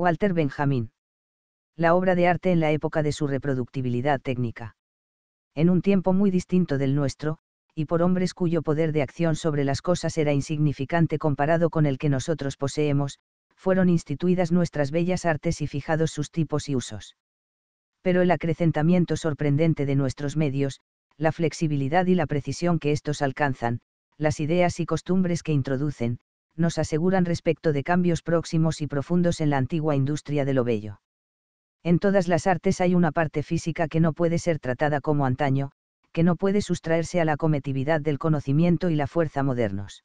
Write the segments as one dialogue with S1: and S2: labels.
S1: Walter Benjamin. La obra de arte en la época de su reproductibilidad técnica. En un tiempo muy distinto del nuestro, y por hombres cuyo poder de acción sobre las cosas era insignificante comparado con el que nosotros poseemos, fueron instituidas nuestras bellas artes y fijados sus tipos y usos. Pero el acrecentamiento sorprendente de nuestros medios, la flexibilidad y la precisión que estos alcanzan, las ideas y costumbres que introducen, nos aseguran respecto de cambios próximos y profundos en la antigua industria de lo bello. En todas las artes hay una parte física que no puede ser tratada como antaño, que no puede sustraerse a la cometividad del conocimiento y la fuerza modernos.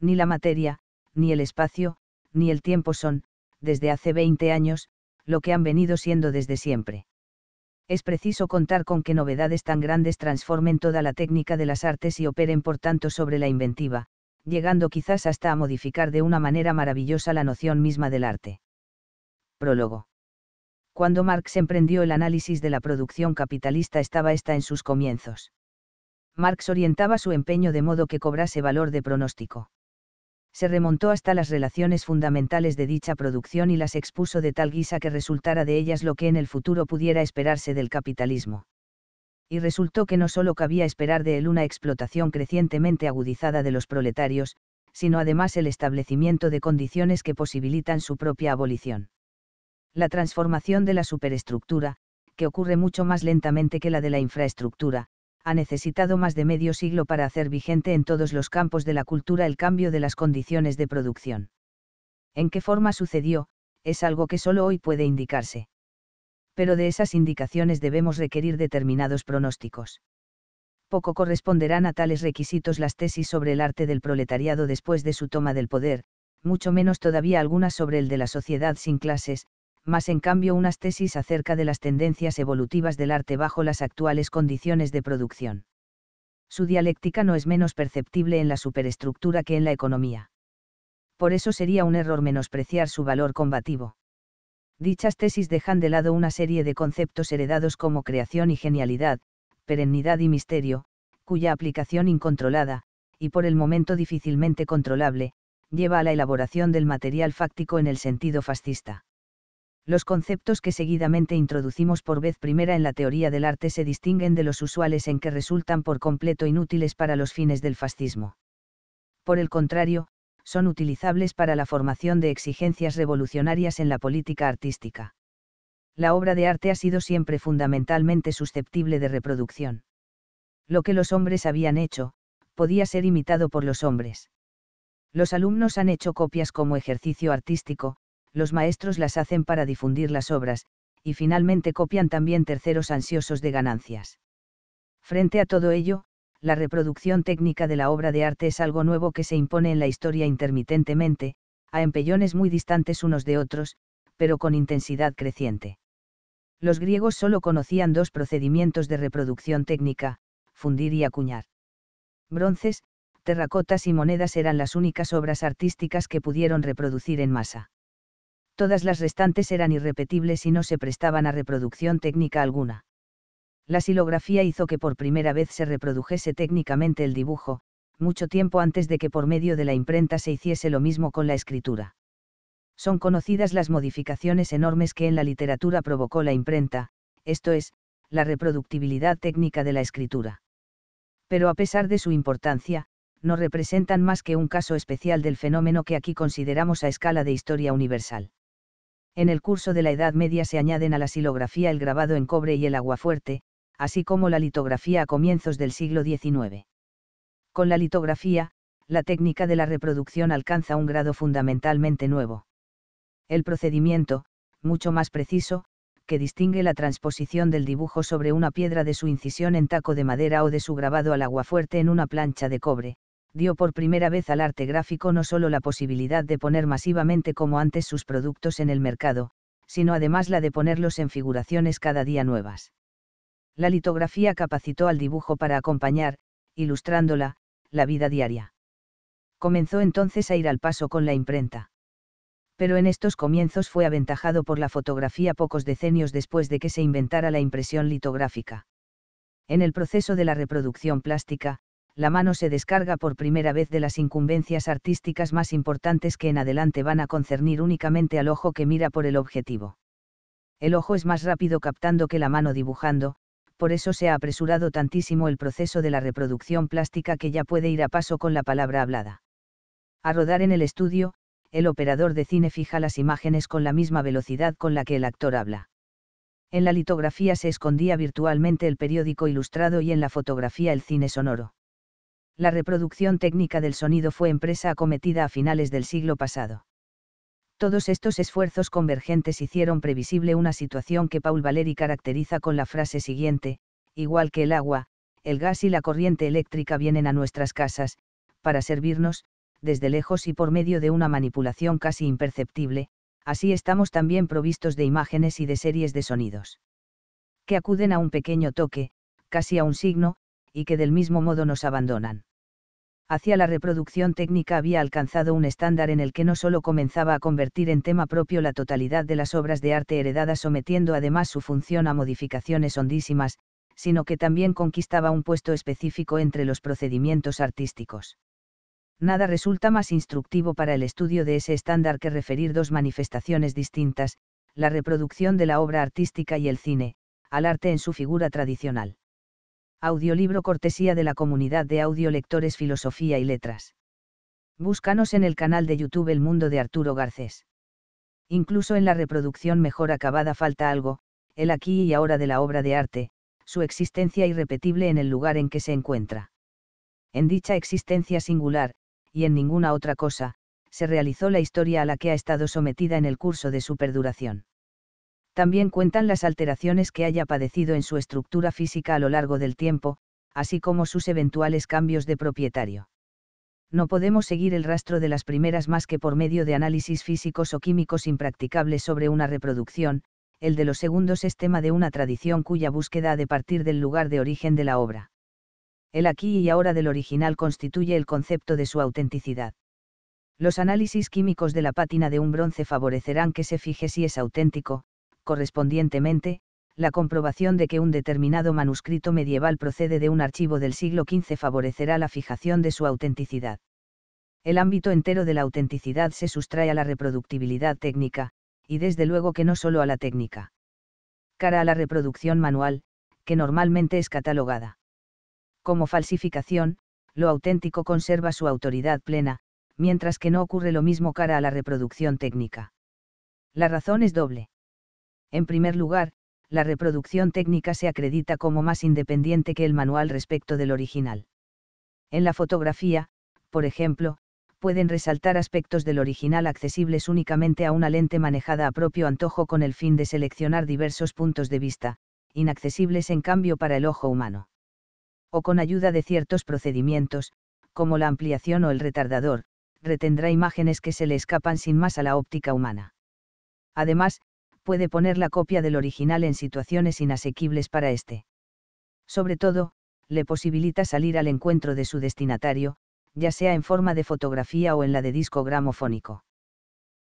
S1: Ni la materia, ni el espacio, ni el tiempo son, desde hace 20 años, lo que han venido siendo desde siempre. Es preciso contar con que novedades tan grandes transformen toda la técnica de las artes y operen por tanto sobre la inventiva, llegando quizás hasta a modificar de una manera maravillosa la noción misma del arte. Prólogo. Cuando Marx emprendió el análisis de la producción capitalista estaba esta en sus comienzos. Marx orientaba su empeño de modo que cobrase valor de pronóstico. Se remontó hasta las relaciones fundamentales de dicha producción y las expuso de tal guisa que resultara de ellas lo que en el futuro pudiera esperarse del capitalismo y resultó que no solo cabía esperar de él una explotación crecientemente agudizada de los proletarios, sino además el establecimiento de condiciones que posibilitan su propia abolición. La transformación de la superestructura, que ocurre mucho más lentamente que la de la infraestructura, ha necesitado más de medio siglo para hacer vigente en todos los campos de la cultura el cambio de las condiciones de producción. ¿En qué forma sucedió? Es algo que solo hoy puede indicarse pero de esas indicaciones debemos requerir determinados pronósticos. Poco corresponderán a tales requisitos las tesis sobre el arte del proletariado después de su toma del poder, mucho menos todavía algunas sobre el de la sociedad sin clases, más en cambio unas tesis acerca de las tendencias evolutivas del arte bajo las actuales condiciones de producción. Su dialéctica no es menos perceptible en la superestructura que en la economía. Por eso sería un error menospreciar su valor combativo. Dichas tesis dejan de lado una serie de conceptos heredados como creación y genialidad, perennidad y misterio, cuya aplicación incontrolada, y por el momento difícilmente controlable, lleva a la elaboración del material fáctico en el sentido fascista. Los conceptos que seguidamente introducimos por vez primera en la teoría del arte se distinguen de los usuales en que resultan por completo inútiles para los fines del fascismo. Por el contrario, son utilizables para la formación de exigencias revolucionarias en la política artística. La obra de arte ha sido siempre fundamentalmente susceptible de reproducción. Lo que los hombres habían hecho, podía ser imitado por los hombres. Los alumnos han hecho copias como ejercicio artístico, los maestros las hacen para difundir las obras, y finalmente copian también terceros ansiosos de ganancias. Frente a todo ello, la reproducción técnica de la obra de arte es algo nuevo que se impone en la historia intermitentemente, a empellones muy distantes unos de otros, pero con intensidad creciente. Los griegos solo conocían dos procedimientos de reproducción técnica, fundir y acuñar. Bronces, terracotas y monedas eran las únicas obras artísticas que pudieron reproducir en masa. Todas las restantes eran irrepetibles y no se prestaban a reproducción técnica alguna la silografía hizo que por primera vez se reprodujese técnicamente el dibujo, mucho tiempo antes de que por medio de la imprenta se hiciese lo mismo con la escritura. Son conocidas las modificaciones enormes que en la literatura provocó la imprenta, esto es, la reproductibilidad técnica de la escritura. Pero a pesar de su importancia, no representan más que un caso especial del fenómeno que aquí consideramos a escala de historia universal. En el curso de la Edad Media se añaden a la silografía el grabado en cobre y el aguafuerte, así como la litografía a comienzos del siglo XIX. Con la litografía, la técnica de la reproducción alcanza un grado fundamentalmente nuevo. El procedimiento, mucho más preciso, que distingue la transposición del dibujo sobre una piedra de su incisión en taco de madera o de su grabado al aguafuerte en una plancha de cobre, dio por primera vez al arte gráfico no solo la posibilidad de poner masivamente como antes sus productos en el mercado, sino además la de ponerlos en figuraciones cada día nuevas la litografía capacitó al dibujo para acompañar, ilustrándola, la vida diaria. Comenzó entonces a ir al paso con la imprenta. Pero en estos comienzos fue aventajado por la fotografía pocos decenios después de que se inventara la impresión litográfica. En el proceso de la reproducción plástica, la mano se descarga por primera vez de las incumbencias artísticas más importantes que en adelante van a concernir únicamente al ojo que mira por el objetivo. El ojo es más rápido captando que la mano dibujando, por eso se ha apresurado tantísimo el proceso de la reproducción plástica que ya puede ir a paso con la palabra hablada. A rodar en el estudio, el operador de cine fija las imágenes con la misma velocidad con la que el actor habla. En la litografía se escondía virtualmente el periódico ilustrado y en la fotografía el cine sonoro. La reproducción técnica del sonido fue empresa acometida a finales del siglo pasado. Todos estos esfuerzos convergentes hicieron previsible una situación que Paul Valéry caracteriza con la frase siguiente, igual que el agua, el gas y la corriente eléctrica vienen a nuestras casas, para servirnos, desde lejos y por medio de una manipulación casi imperceptible, así estamos también provistos de imágenes y de series de sonidos. Que acuden a un pequeño toque, casi a un signo, y que del mismo modo nos abandonan hacia la reproducción técnica había alcanzado un estándar en el que no solo comenzaba a convertir en tema propio la totalidad de las obras de arte heredadas sometiendo además su función a modificaciones hondísimas, sino que también conquistaba un puesto específico entre los procedimientos artísticos. Nada resulta más instructivo para el estudio de ese estándar que referir dos manifestaciones distintas, la reproducción de la obra artística y el cine, al arte en su figura tradicional. Audiolibro cortesía de la comunidad de audiolectores Filosofía y Letras. Búscanos en el canal de YouTube El Mundo de Arturo Garcés. Incluso en la reproducción mejor acabada falta algo, el aquí y ahora de la obra de arte, su existencia irrepetible en el lugar en que se encuentra. En dicha existencia singular, y en ninguna otra cosa, se realizó la historia a la que ha estado sometida en el curso de su perduración. También cuentan las alteraciones que haya padecido en su estructura física a lo largo del tiempo, así como sus eventuales cambios de propietario. No podemos seguir el rastro de las primeras más que por medio de análisis físicos o químicos impracticables sobre una reproducción, el de los segundos es tema de una tradición cuya búsqueda ha de partir del lugar de origen de la obra. El aquí y ahora del original constituye el concepto de su autenticidad. Los análisis químicos de la pátina de un bronce favorecerán que se fije si es auténtico, correspondientemente, la comprobación de que un determinado manuscrito medieval procede de un archivo del siglo XV favorecerá la fijación de su autenticidad. El ámbito entero de la autenticidad se sustrae a la reproductibilidad técnica, y desde luego que no solo a la técnica. Cara a la reproducción manual, que normalmente es catalogada. Como falsificación, lo auténtico conserva su autoridad plena, mientras que no ocurre lo mismo cara a la reproducción técnica. La razón es doble. En primer lugar, la reproducción técnica se acredita como más independiente que el manual respecto del original. En la fotografía, por ejemplo, pueden resaltar aspectos del original accesibles únicamente a una lente manejada a propio antojo con el fin de seleccionar diversos puntos de vista, inaccesibles en cambio para el ojo humano. O con ayuda de ciertos procedimientos, como la ampliación o el retardador, retendrá imágenes que se le escapan sin más a la óptica humana. Además, puede poner la copia del original en situaciones inasequibles para éste. Sobre todo, le posibilita salir al encuentro de su destinatario, ya sea en forma de fotografía o en la de disco gramofónico.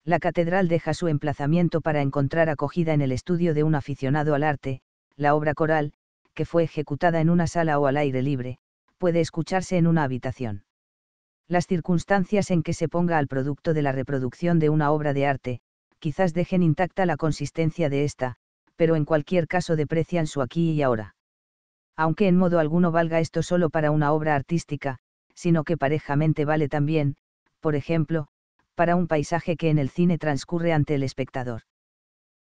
S1: La catedral deja su emplazamiento para encontrar acogida en el estudio de un aficionado al arte, la obra coral, que fue ejecutada en una sala o al aire libre, puede escucharse en una habitación. Las circunstancias en que se ponga al producto de la reproducción de una obra de arte, quizás dejen intacta la consistencia de esta, pero en cualquier caso deprecian su aquí y ahora. Aunque en modo alguno valga esto solo para una obra artística, sino que parejamente vale también, por ejemplo, para un paisaje que en el cine transcurre ante el espectador.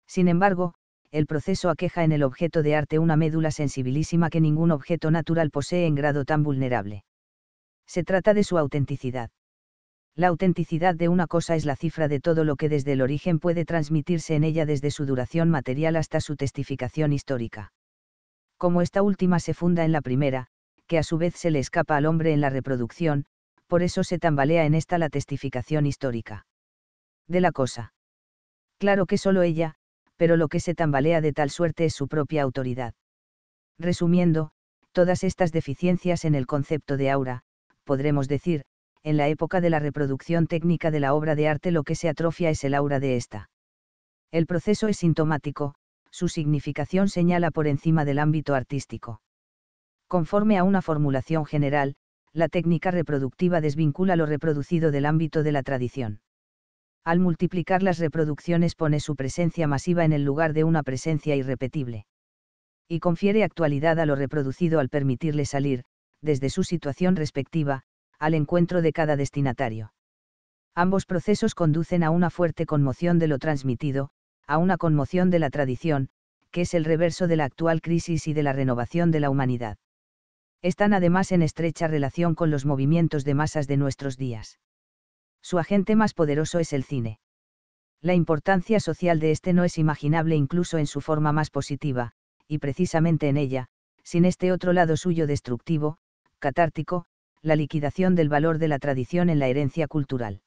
S1: Sin embargo, el proceso aqueja en el objeto de arte una médula sensibilísima que ningún objeto natural posee en grado tan vulnerable. Se trata de su autenticidad la autenticidad de una cosa es la cifra de todo lo que desde el origen puede transmitirse en ella desde su duración material hasta su testificación histórica. Como esta última se funda en la primera, que a su vez se le escapa al hombre en la reproducción, por eso se tambalea en esta la testificación histórica. De la cosa. Claro que solo ella, pero lo que se tambalea de tal suerte es su propia autoridad. Resumiendo, todas estas deficiencias en el concepto de aura, podremos decir, en la época de la reproducción técnica de la obra de arte lo que se atrofia es el aura de esta. El proceso es sintomático, su significación señala por encima del ámbito artístico. Conforme a una formulación general, la técnica reproductiva desvincula lo reproducido del ámbito de la tradición. Al multiplicar las reproducciones pone su presencia masiva en el lugar de una presencia irrepetible. Y confiere actualidad a lo reproducido al permitirle salir, desde su situación respectiva, al encuentro de cada destinatario. Ambos procesos conducen a una fuerte conmoción de lo transmitido, a una conmoción de la tradición, que es el reverso de la actual crisis y de la renovación de la humanidad. Están además en estrecha relación con los movimientos de masas de nuestros días. Su agente más poderoso es el cine. La importancia social de este no es imaginable incluso en su forma más positiva, y precisamente en ella, sin este otro lado suyo destructivo, catártico, la liquidación del valor de la tradición en la herencia cultural.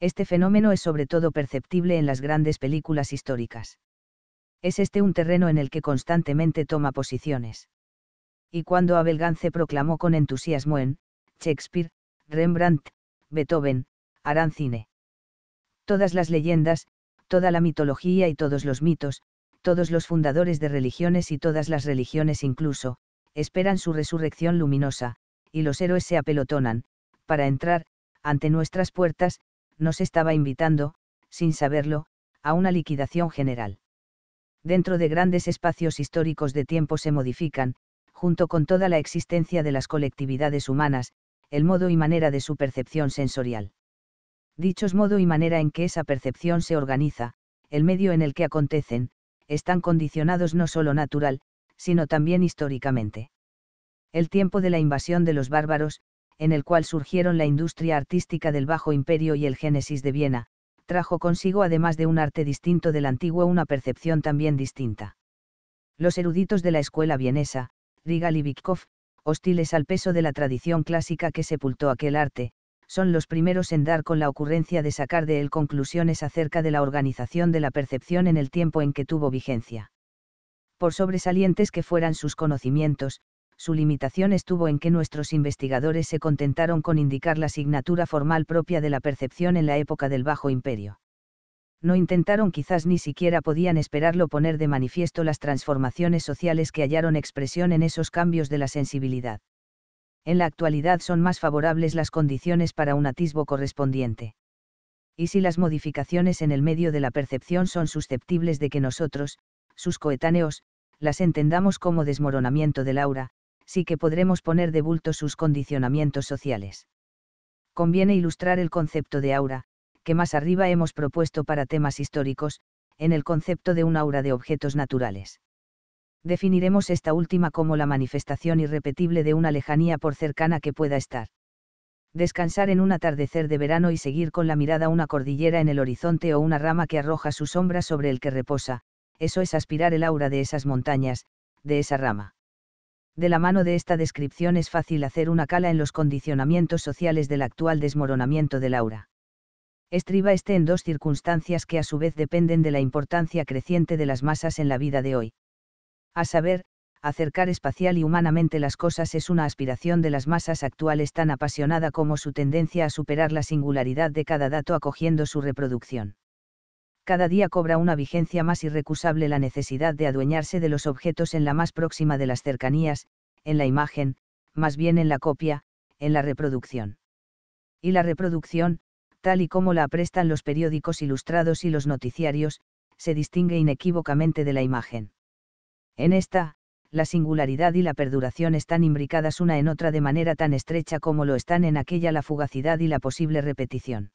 S1: Este fenómeno es sobre todo perceptible en las grandes películas históricas. Es este un terreno en el que constantemente toma posiciones. Y cuando Abel Gance proclamó con entusiasmo en Shakespeare, Rembrandt, Beethoven, harán cine. Todas las leyendas, toda la mitología y todos los mitos, todos los fundadores de religiones y todas las religiones incluso, esperan su resurrección luminosa, y los héroes se apelotonan, para entrar, ante nuestras puertas, nos estaba invitando, sin saberlo, a una liquidación general. Dentro de grandes espacios históricos de tiempo se modifican, junto con toda la existencia de las colectividades humanas, el modo y manera de su percepción sensorial. Dichos modo y manera en que esa percepción se organiza, el medio en el que acontecen, están condicionados no solo natural, sino también históricamente el tiempo de la invasión de los bárbaros, en el cual surgieron la industria artística del Bajo Imperio y el Génesis de Viena, trajo consigo además de un arte distinto del antiguo una percepción también distinta. Los eruditos de la escuela vienesa, Rigal y hostiles al peso de la tradición clásica que sepultó aquel arte, son los primeros en dar con la ocurrencia de sacar de él conclusiones acerca de la organización de la percepción en el tiempo en que tuvo vigencia. Por sobresalientes que fueran sus conocimientos, su limitación estuvo en que nuestros investigadores se contentaron con indicar la asignatura formal propia de la percepción en la época del Bajo Imperio. No intentaron quizás ni siquiera podían esperarlo poner de manifiesto las transformaciones sociales que hallaron expresión en esos cambios de la sensibilidad. En la actualidad son más favorables las condiciones para un atisbo correspondiente. Y si las modificaciones en el medio de la percepción son susceptibles de que nosotros, sus coetáneos, las entendamos como desmoronamiento del aura, sí que podremos poner de bulto sus condicionamientos sociales. Conviene ilustrar el concepto de aura, que más arriba hemos propuesto para temas históricos, en el concepto de un aura de objetos naturales. Definiremos esta última como la manifestación irrepetible de una lejanía por cercana que pueda estar. Descansar en un atardecer de verano y seguir con la mirada una cordillera en el horizonte o una rama que arroja su sombra sobre el que reposa, eso es aspirar el aura de esas montañas, de esa rama de la mano de esta descripción es fácil hacer una cala en los condicionamientos sociales del actual desmoronamiento del aura. Estriba este en dos circunstancias que a su vez dependen de la importancia creciente de las masas en la vida de hoy. A saber, acercar espacial y humanamente las cosas es una aspiración de las masas actuales tan apasionada como su tendencia a superar la singularidad de cada dato acogiendo su reproducción cada día cobra una vigencia más irrecusable la necesidad de adueñarse de los objetos en la más próxima de las cercanías, en la imagen, más bien en la copia, en la reproducción. Y la reproducción, tal y como la aprestan los periódicos ilustrados y los noticiarios, se distingue inequívocamente de la imagen. En esta, la singularidad y la perduración están imbricadas una en otra de manera tan estrecha como lo están en aquella la fugacidad y la posible repetición.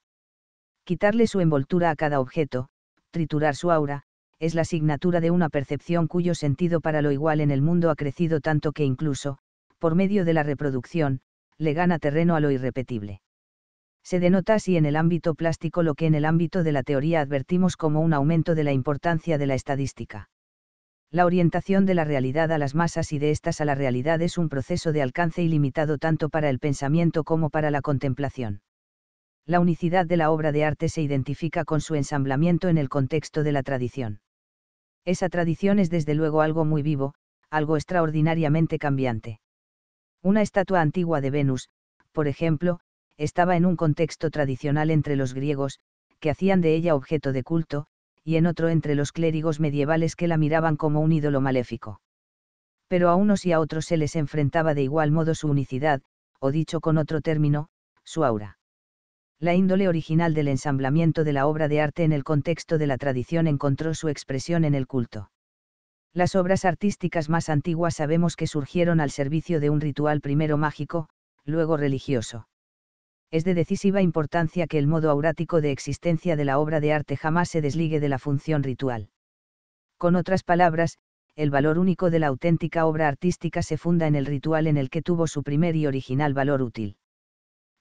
S1: Quitarle su envoltura a cada objeto, triturar su aura, es la asignatura de una percepción cuyo sentido para lo igual en el mundo ha crecido tanto que incluso, por medio de la reproducción, le gana terreno a lo irrepetible. Se denota así en el ámbito plástico lo que en el ámbito de la teoría advertimos como un aumento de la importancia de la estadística. La orientación de la realidad a las masas y de estas a la realidad es un proceso de alcance ilimitado tanto para el pensamiento como para la contemplación la unicidad de la obra de arte se identifica con su ensamblamiento en el contexto de la tradición. Esa tradición es desde luego algo muy vivo, algo extraordinariamente cambiante. Una estatua antigua de Venus, por ejemplo, estaba en un contexto tradicional entre los griegos, que hacían de ella objeto de culto, y en otro entre los clérigos medievales que la miraban como un ídolo maléfico. Pero a unos y a otros se les enfrentaba de igual modo su unicidad, o dicho con otro término, su aura la índole original del ensamblamiento de la obra de arte en el contexto de la tradición encontró su expresión en el culto. Las obras artísticas más antiguas sabemos que surgieron al servicio de un ritual primero mágico, luego religioso. Es de decisiva importancia que el modo aurático de existencia de la obra de arte jamás se desligue de la función ritual. Con otras palabras, el valor único de la auténtica obra artística se funda en el ritual en el que tuvo su primer y original valor útil.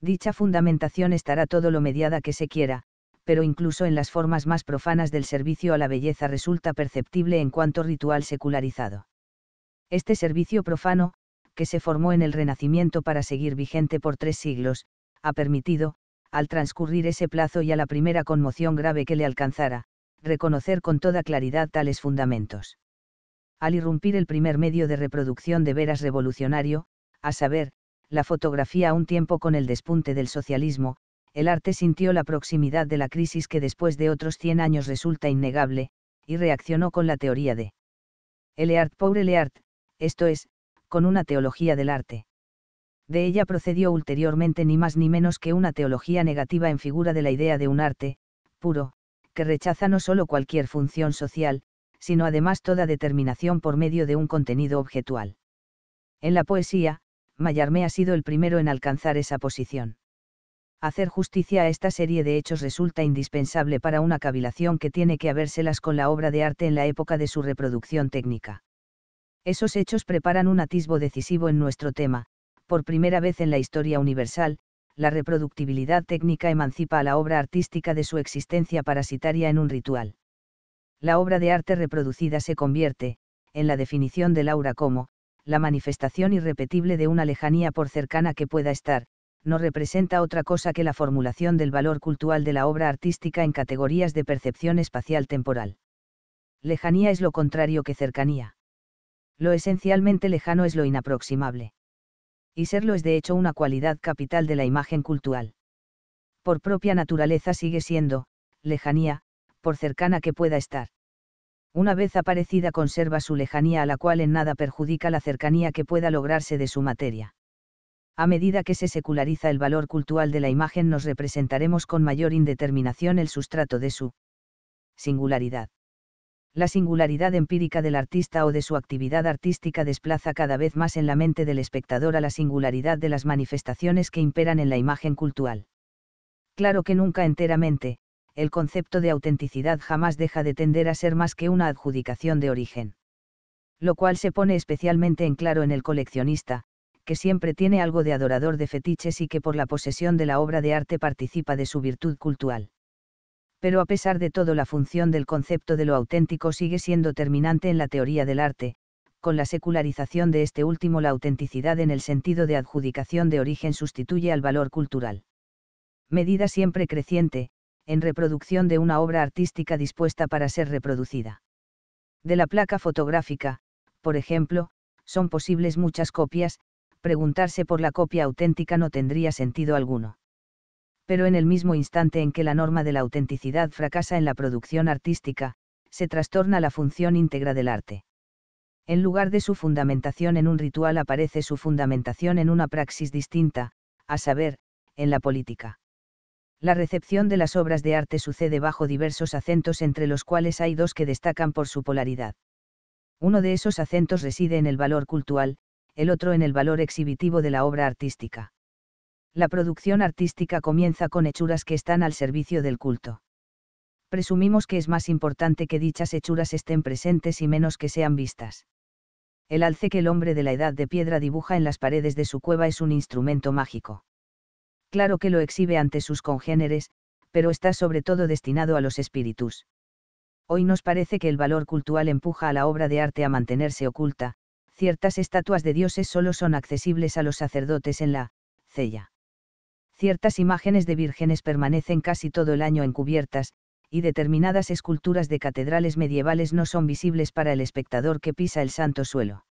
S1: Dicha fundamentación estará todo lo mediada que se quiera, pero incluso en las formas más profanas del servicio a la belleza resulta perceptible en cuanto ritual secularizado. Este servicio profano, que se formó en el Renacimiento para seguir vigente por tres siglos, ha permitido, al transcurrir ese plazo y a la primera conmoción grave que le alcanzara, reconocer con toda claridad tales fundamentos. Al irrumpir el primer medio de reproducción de veras revolucionario, a saber, la fotografía a un tiempo con el despunte del socialismo, el arte sintió la proximidad de la crisis que después de otros 100 años resulta innegable, y reaccionó con la teoría de el art pobre, esto es, con una teología del arte. De ella procedió ulteriormente ni más ni menos que una teología negativa en figura de la idea de un arte, puro, que rechaza no solo cualquier función social, sino además toda determinación por medio de un contenido objetual. En la poesía, Mallarmé ha sido el primero en alcanzar esa posición. Hacer justicia a esta serie de hechos resulta indispensable para una cavilación que tiene que habérselas con la obra de arte en la época de su reproducción técnica. Esos hechos preparan un atisbo decisivo en nuestro tema, por primera vez en la historia universal, la reproductibilidad técnica emancipa a la obra artística de su existencia parasitaria en un ritual. La obra de arte reproducida se convierte, en la definición de Laura como, la manifestación irrepetible de una lejanía por cercana que pueda estar, no representa otra cosa que la formulación del valor cultural de la obra artística en categorías de percepción espacial-temporal. Lejanía es lo contrario que cercanía. Lo esencialmente lejano es lo inaproximable. Y serlo es de hecho una cualidad capital de la imagen cultural. Por propia naturaleza sigue siendo, lejanía, por cercana que pueda estar. Una vez aparecida conserva su lejanía a la cual en nada perjudica la cercanía que pueda lograrse de su materia. A medida que se seculariza el valor cultural de la imagen nos representaremos con mayor indeterminación el sustrato de su singularidad. La singularidad empírica del artista o de su actividad artística desplaza cada vez más en la mente del espectador a la singularidad de las manifestaciones que imperan en la imagen cultural. Claro que nunca enteramente, el concepto de autenticidad jamás deja de tender a ser más que una adjudicación de origen. Lo cual se pone especialmente en claro en el coleccionista, que siempre tiene algo de adorador de fetiches y que por la posesión de la obra de arte participa de su virtud cultural. Pero a pesar de todo la función del concepto de lo auténtico sigue siendo terminante en la teoría del arte, con la secularización de este último la autenticidad en el sentido de adjudicación de origen sustituye al valor cultural. Medida siempre creciente, en reproducción de una obra artística dispuesta para ser reproducida. De la placa fotográfica, por ejemplo, son posibles muchas copias, preguntarse por la copia auténtica no tendría sentido alguno. Pero en el mismo instante en que la norma de la autenticidad fracasa en la producción artística, se trastorna la función íntegra del arte. En lugar de su fundamentación en un ritual aparece su fundamentación en una praxis distinta, a saber, en la política. La recepción de las obras de arte sucede bajo diversos acentos entre los cuales hay dos que destacan por su polaridad. Uno de esos acentos reside en el valor cultural, el otro en el valor exhibitivo de la obra artística. La producción artística comienza con hechuras que están al servicio del culto. Presumimos que es más importante que dichas hechuras estén presentes y menos que sean vistas. El alce que el hombre de la edad de piedra dibuja en las paredes de su cueva es un instrumento mágico claro que lo exhibe ante sus congéneres, pero está sobre todo destinado a los espíritus. Hoy nos parece que el valor cultural empuja a la obra de arte a mantenerse oculta, ciertas estatuas de dioses solo son accesibles a los sacerdotes en la cella. Ciertas imágenes de vírgenes permanecen casi todo el año encubiertas, y determinadas esculturas de catedrales medievales no son visibles para el espectador que pisa el santo suelo.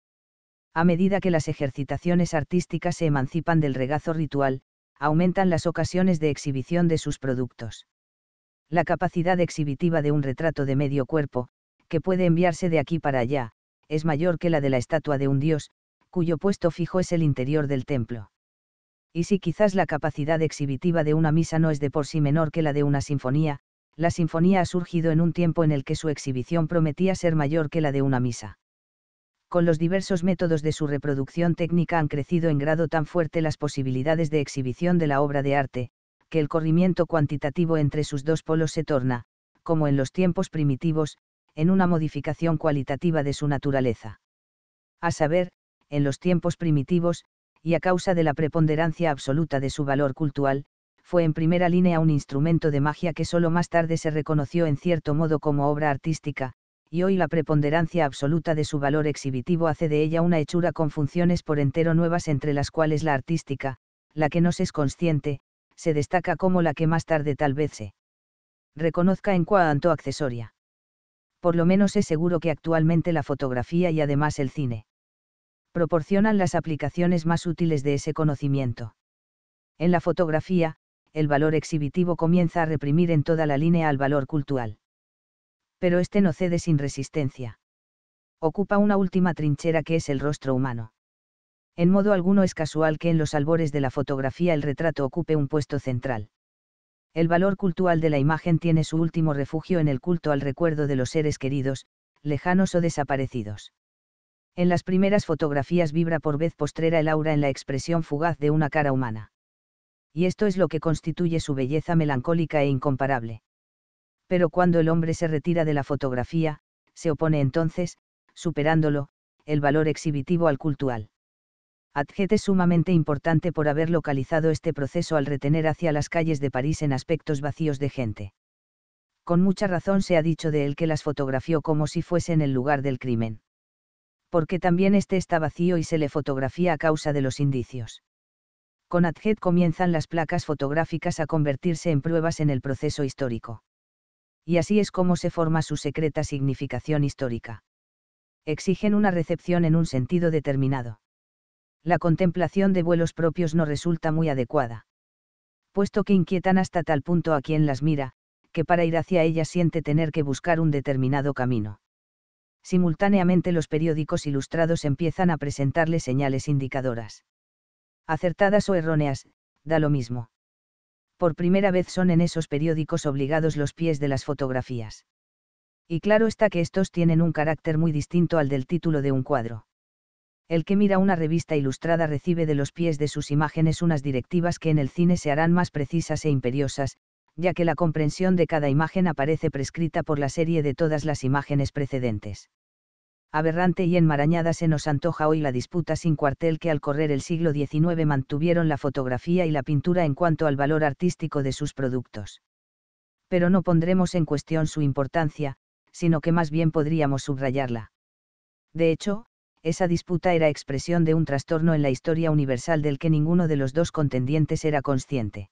S1: A medida que las ejercitaciones artísticas se emancipan del regazo ritual, aumentan las ocasiones de exhibición de sus productos. La capacidad exhibitiva de un retrato de medio cuerpo, que puede enviarse de aquí para allá, es mayor que la de la estatua de un dios, cuyo puesto fijo es el interior del templo. Y si quizás la capacidad exhibitiva de una misa no es de por sí menor que la de una sinfonía, la sinfonía ha surgido en un tiempo en el que su exhibición prometía ser mayor que la de una misa con los diversos métodos de su reproducción técnica han crecido en grado tan fuerte las posibilidades de exhibición de la obra de arte, que el corrimiento cuantitativo entre sus dos polos se torna, como en los tiempos primitivos, en una modificación cualitativa de su naturaleza. A saber, en los tiempos primitivos, y a causa de la preponderancia absoluta de su valor cultural, fue en primera línea un instrumento de magia que solo más tarde se reconoció en cierto modo como obra artística, y hoy la preponderancia absoluta de su valor exhibitivo hace de ella una hechura con funciones por entero nuevas entre las cuales la artística, la que se es consciente, se destaca como la que más tarde tal vez se reconozca en cuanto accesoria. Por lo menos es seguro que actualmente la fotografía y además el cine proporcionan las aplicaciones más útiles de ese conocimiento. En la fotografía, el valor exhibitivo comienza a reprimir en toda la línea al valor cultural pero este no cede sin resistencia. Ocupa una última trinchera que es el rostro humano. En modo alguno es casual que en los albores de la fotografía el retrato ocupe un puesto central. El valor cultural de la imagen tiene su último refugio en el culto al recuerdo de los seres queridos, lejanos o desaparecidos. En las primeras fotografías vibra por vez postrera el aura en la expresión fugaz de una cara humana. Y esto es lo que constituye su belleza melancólica e incomparable pero cuando el hombre se retira de la fotografía, se opone entonces, superándolo, el valor exhibitivo al cultural. Adjet es sumamente importante por haber localizado este proceso al retener hacia las calles de París en aspectos vacíos de gente. Con mucha razón se ha dicho de él que las fotografió como si fuesen el lugar del crimen. Porque también este está vacío y se le fotografía a causa de los indicios. Con Adjet comienzan las placas fotográficas a convertirse en pruebas en el proceso histórico y así es como se forma su secreta significación histórica. Exigen una recepción en un sentido determinado. La contemplación de vuelos propios no resulta muy adecuada. Puesto que inquietan hasta tal punto a quien las mira, que para ir hacia ellas siente tener que buscar un determinado camino. Simultáneamente los periódicos ilustrados empiezan a presentarle señales indicadoras. Acertadas o erróneas, da lo mismo por primera vez son en esos periódicos obligados los pies de las fotografías. Y claro está que estos tienen un carácter muy distinto al del título de un cuadro. El que mira una revista ilustrada recibe de los pies de sus imágenes unas directivas que en el cine se harán más precisas e imperiosas, ya que la comprensión de cada imagen aparece prescrita por la serie de todas las imágenes precedentes aberrante y enmarañada se nos antoja hoy la disputa sin cuartel que al correr el siglo XIX mantuvieron la fotografía y la pintura en cuanto al valor artístico de sus productos. Pero no pondremos en cuestión su importancia, sino que más bien podríamos subrayarla. De hecho, esa disputa era expresión de un trastorno en la historia universal del que ninguno de los dos contendientes era consciente.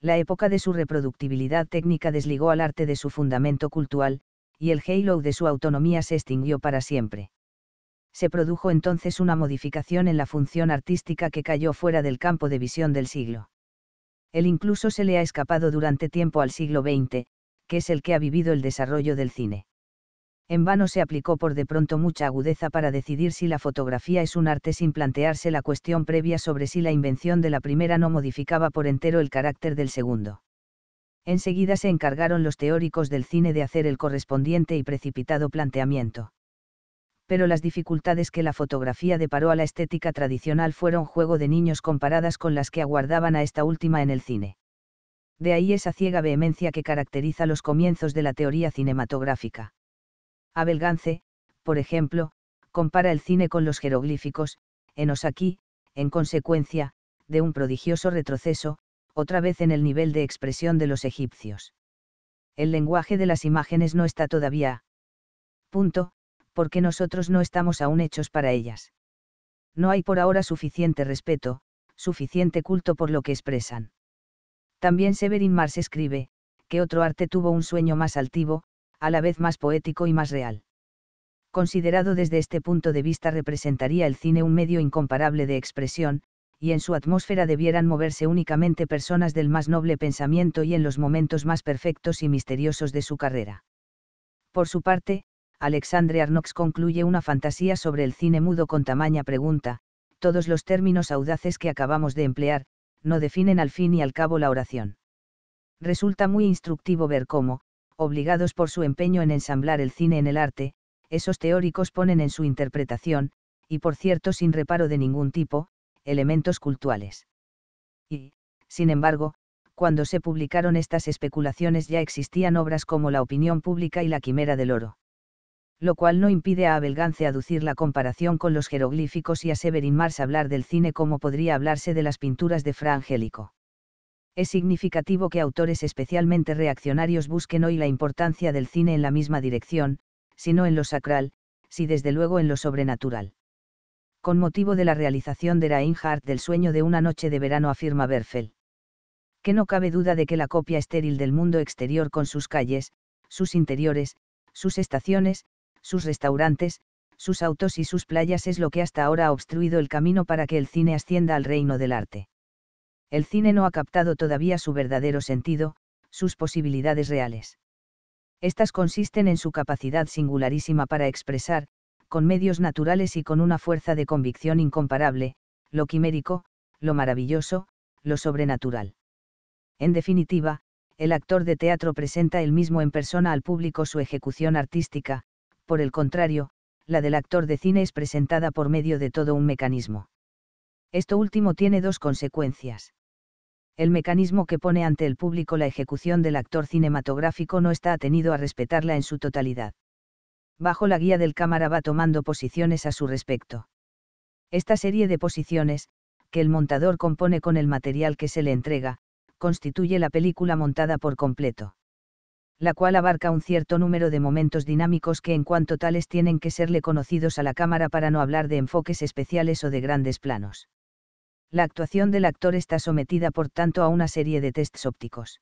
S1: La época de su reproductibilidad técnica desligó al arte de su fundamento cultural, y el halo de su autonomía se extinguió para siempre. Se produjo entonces una modificación en la función artística que cayó fuera del campo de visión del siglo. Él incluso se le ha escapado durante tiempo al siglo XX, que es el que ha vivido el desarrollo del cine. En vano se aplicó por de pronto mucha agudeza para decidir si la fotografía es un arte sin plantearse la cuestión previa sobre si la invención de la primera no modificaba por entero el carácter del segundo enseguida se encargaron los teóricos del cine de hacer el correspondiente y precipitado planteamiento. Pero las dificultades que la fotografía deparó a la estética tradicional fueron juego de niños comparadas con las que aguardaban a esta última en el cine. De ahí esa ciega vehemencia que caracteriza los comienzos de la teoría cinematográfica. Abel Gance, por ejemplo, compara el cine con los jeroglíficos, en Osaki, en consecuencia, de un prodigioso retroceso, otra vez en el nivel de expresión de los egipcios. El lenguaje de las imágenes no está todavía. Punto, porque nosotros no estamos aún hechos para ellas. No hay por ahora suficiente respeto, suficiente culto por lo que expresan. También Severin Mars escribe, que otro arte tuvo un sueño más altivo, a la vez más poético y más real. Considerado desde este punto de vista representaría el cine un medio incomparable de expresión, y en su atmósfera debieran moverse únicamente personas del más noble pensamiento y en los momentos más perfectos y misteriosos de su carrera. Por su parte, Alexandre Arnox concluye una fantasía sobre el cine mudo con tamaña pregunta, todos los términos audaces que acabamos de emplear, no definen al fin y al cabo la oración. Resulta muy instructivo ver cómo, obligados por su empeño en ensamblar el cine en el arte, esos teóricos ponen en su interpretación, y por cierto sin reparo de ningún tipo, elementos cultuales. Y, sin embargo, cuando se publicaron estas especulaciones ya existían obras como La opinión pública y La quimera del oro. Lo cual no impide a Abelgance aducir la comparación con los jeroglíficos y a Severin Mars hablar del cine como podría hablarse de las pinturas de Fra Angélico. Es significativo que autores especialmente reaccionarios busquen hoy la importancia del cine en la misma dirección, sino en lo sacral, si desde luego en lo sobrenatural con motivo de la realización de Reinhardt del sueño de una noche de verano afirma Berfel. Que no cabe duda de que la copia estéril del mundo exterior con sus calles, sus interiores, sus estaciones, sus restaurantes, sus autos y sus playas es lo que hasta ahora ha obstruido el camino para que el cine ascienda al reino del arte. El cine no ha captado todavía su verdadero sentido, sus posibilidades reales. Estas consisten en su capacidad singularísima para expresar, con medios naturales y con una fuerza de convicción incomparable, lo quimérico, lo maravilloso, lo sobrenatural. En definitiva, el actor de teatro presenta él mismo en persona al público su ejecución artística, por el contrario, la del actor de cine es presentada por medio de todo un mecanismo. Esto último tiene dos consecuencias. El mecanismo que pone ante el público la ejecución del actor cinematográfico no está atenido a respetarla en su totalidad bajo la guía del cámara va tomando posiciones a su respecto. Esta serie de posiciones, que el montador compone con el material que se le entrega, constituye la película montada por completo. La cual abarca un cierto número de momentos dinámicos que en cuanto tales tienen que serle conocidos a la cámara para no hablar de enfoques especiales o de grandes planos. La actuación del actor está sometida por tanto a una serie de tests ópticos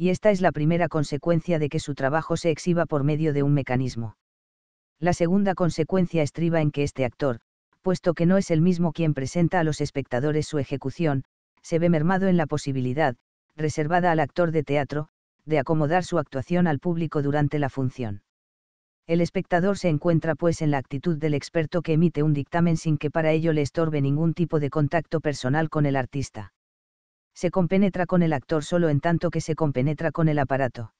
S1: y esta es la primera consecuencia de que su trabajo se exhiba por medio de un mecanismo. La segunda consecuencia estriba en que este actor, puesto que no es el mismo quien presenta a los espectadores su ejecución, se ve mermado en la posibilidad, reservada al actor de teatro, de acomodar su actuación al público durante la función. El espectador se encuentra pues en la actitud del experto que emite un dictamen sin que para ello le estorbe ningún tipo de contacto personal con el artista se compenetra con el actor solo en tanto que se compenetra con el aparato.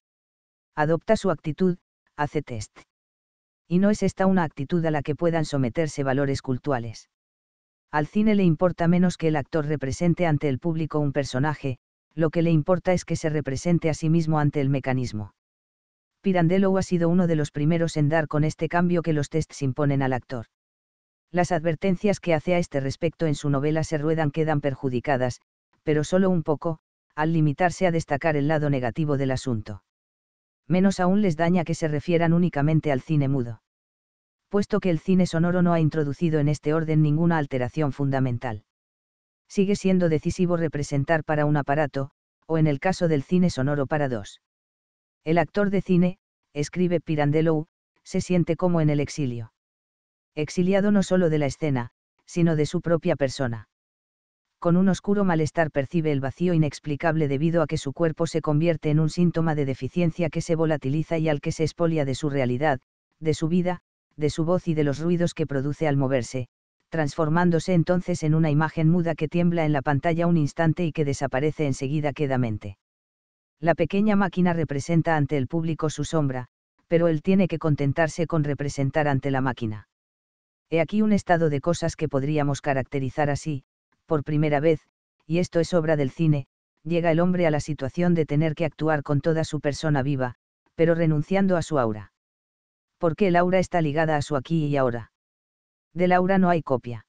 S1: Adopta su actitud, hace test. Y no es esta una actitud a la que puedan someterse valores cultuales. Al cine le importa menos que el actor represente ante el público un personaje, lo que le importa es que se represente a sí mismo ante el mecanismo. Pirandello ha sido uno de los primeros en dar con este cambio que los tests imponen al actor. Las advertencias que hace a este respecto en su novela Se ruedan quedan perjudicadas, pero solo un poco, al limitarse a destacar el lado negativo del asunto. Menos aún les daña que se refieran únicamente al cine mudo. Puesto que el cine sonoro no ha introducido en este orden ninguna alteración fundamental. Sigue siendo decisivo representar para un aparato, o en el caso del cine sonoro para dos. El actor de cine, escribe Pirandello, se siente como en el exilio. Exiliado no solo de la escena, sino de su propia persona con un oscuro malestar percibe el vacío inexplicable debido a que su cuerpo se convierte en un síntoma de deficiencia que se volatiliza y al que se expolia de su realidad, de su vida, de su voz y de los ruidos que produce al moverse, transformándose entonces en una imagen muda que tiembla en la pantalla un instante y que desaparece enseguida quedamente. La pequeña máquina representa ante el público su sombra, pero él tiene que contentarse con representar ante la máquina. He aquí un estado de cosas que podríamos caracterizar así, por primera vez, y esto es obra del cine, llega el hombre a la situación de tener que actuar con toda su persona viva, pero renunciando a su aura. Porque el aura está ligada a su aquí y ahora. De aura no hay copia.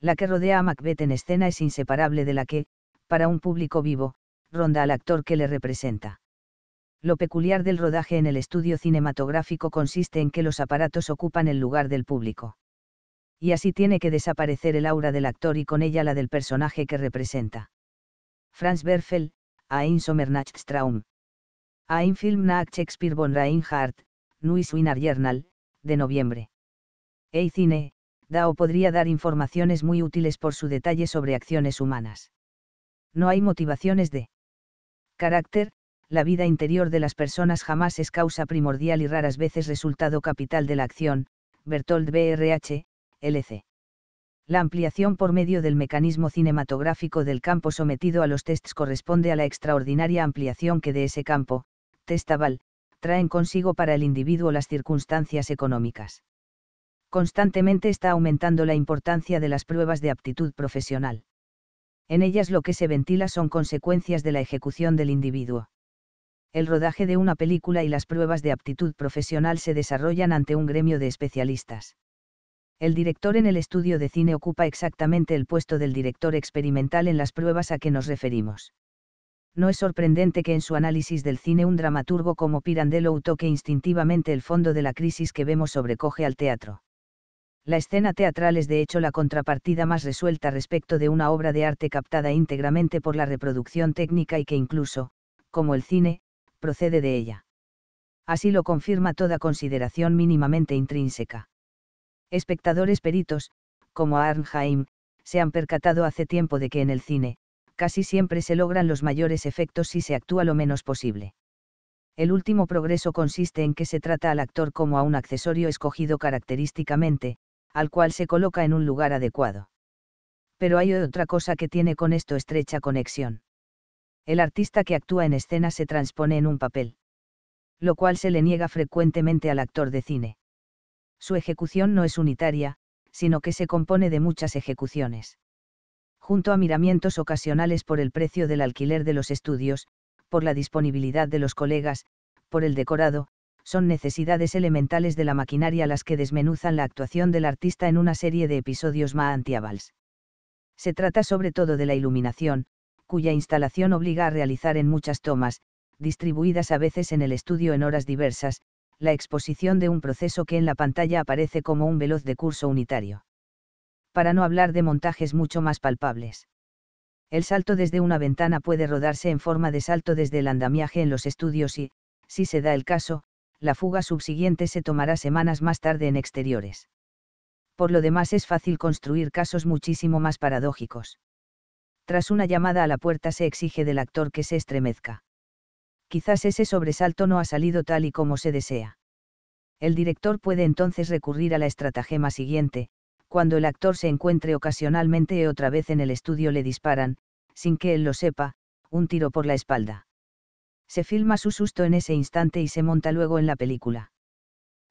S1: La que rodea a Macbeth en escena es inseparable de la que, para un público vivo, ronda al actor que le representa. Lo peculiar del rodaje en el estudio cinematográfico consiste en que los aparatos ocupan el lugar del público y así tiene que desaparecer el aura del actor y con ella la del personaje que representa. Franz Berfel, Ein Sommernachtstraum. Ein Film nach Shakespeare von Reinhardt, Neues Wiener Journal, de noviembre. Cine, DAO podría dar informaciones muy útiles por su detalle sobre acciones humanas. No hay motivaciones de carácter, la vida interior de las personas jamás es causa primordial y raras veces resultado capital de la acción, Bertolt B.R.H., LC. La ampliación por medio del mecanismo cinematográfico del campo sometido a los tests corresponde a la extraordinaria ampliación que de ese campo, testaval, traen consigo para el individuo las circunstancias económicas. Constantemente está aumentando la importancia de las pruebas de aptitud profesional. En ellas lo que se ventila son consecuencias de la ejecución del individuo. El rodaje de una película y las pruebas de aptitud profesional se desarrollan ante un gremio de especialistas el director en el estudio de cine ocupa exactamente el puesto del director experimental en las pruebas a que nos referimos. No es sorprendente que en su análisis del cine un dramaturgo como Pirandello toque instintivamente el fondo de la crisis que vemos sobrecoge al teatro. La escena teatral es de hecho la contrapartida más resuelta respecto de una obra de arte captada íntegramente por la reproducción técnica y que incluso, como el cine, procede de ella. Así lo confirma toda consideración mínimamente intrínseca. Espectadores peritos, como Arnheim, se han percatado hace tiempo de que en el cine, casi siempre se logran los mayores efectos si se actúa lo menos posible. El último progreso consiste en que se trata al actor como a un accesorio escogido característicamente, al cual se coloca en un lugar adecuado. Pero hay otra cosa que tiene con esto estrecha conexión. El artista que actúa en escena se transpone en un papel. Lo cual se le niega frecuentemente al actor de cine su ejecución no es unitaria, sino que se compone de muchas ejecuciones. Junto a miramientos ocasionales por el precio del alquiler de los estudios, por la disponibilidad de los colegas, por el decorado, son necesidades elementales de la maquinaria las que desmenuzan la actuación del artista en una serie de episodios más antiavals. Se trata sobre todo de la iluminación, cuya instalación obliga a realizar en muchas tomas, distribuidas a veces en el estudio en horas diversas, la exposición de un proceso que en la pantalla aparece como un veloz de curso unitario. Para no hablar de montajes mucho más palpables. El salto desde una ventana puede rodarse en forma de salto desde el andamiaje en los estudios y, si se da el caso, la fuga subsiguiente se tomará semanas más tarde en exteriores. Por lo demás es fácil construir casos muchísimo más paradójicos. Tras una llamada a la puerta se exige del actor que se estremezca quizás ese sobresalto no ha salido tal y como se desea. El director puede entonces recurrir a la estratagema siguiente, cuando el actor se encuentre ocasionalmente y otra vez en el estudio le disparan, sin que él lo sepa, un tiro por la espalda. Se filma su susto en ese instante y se monta luego en la película.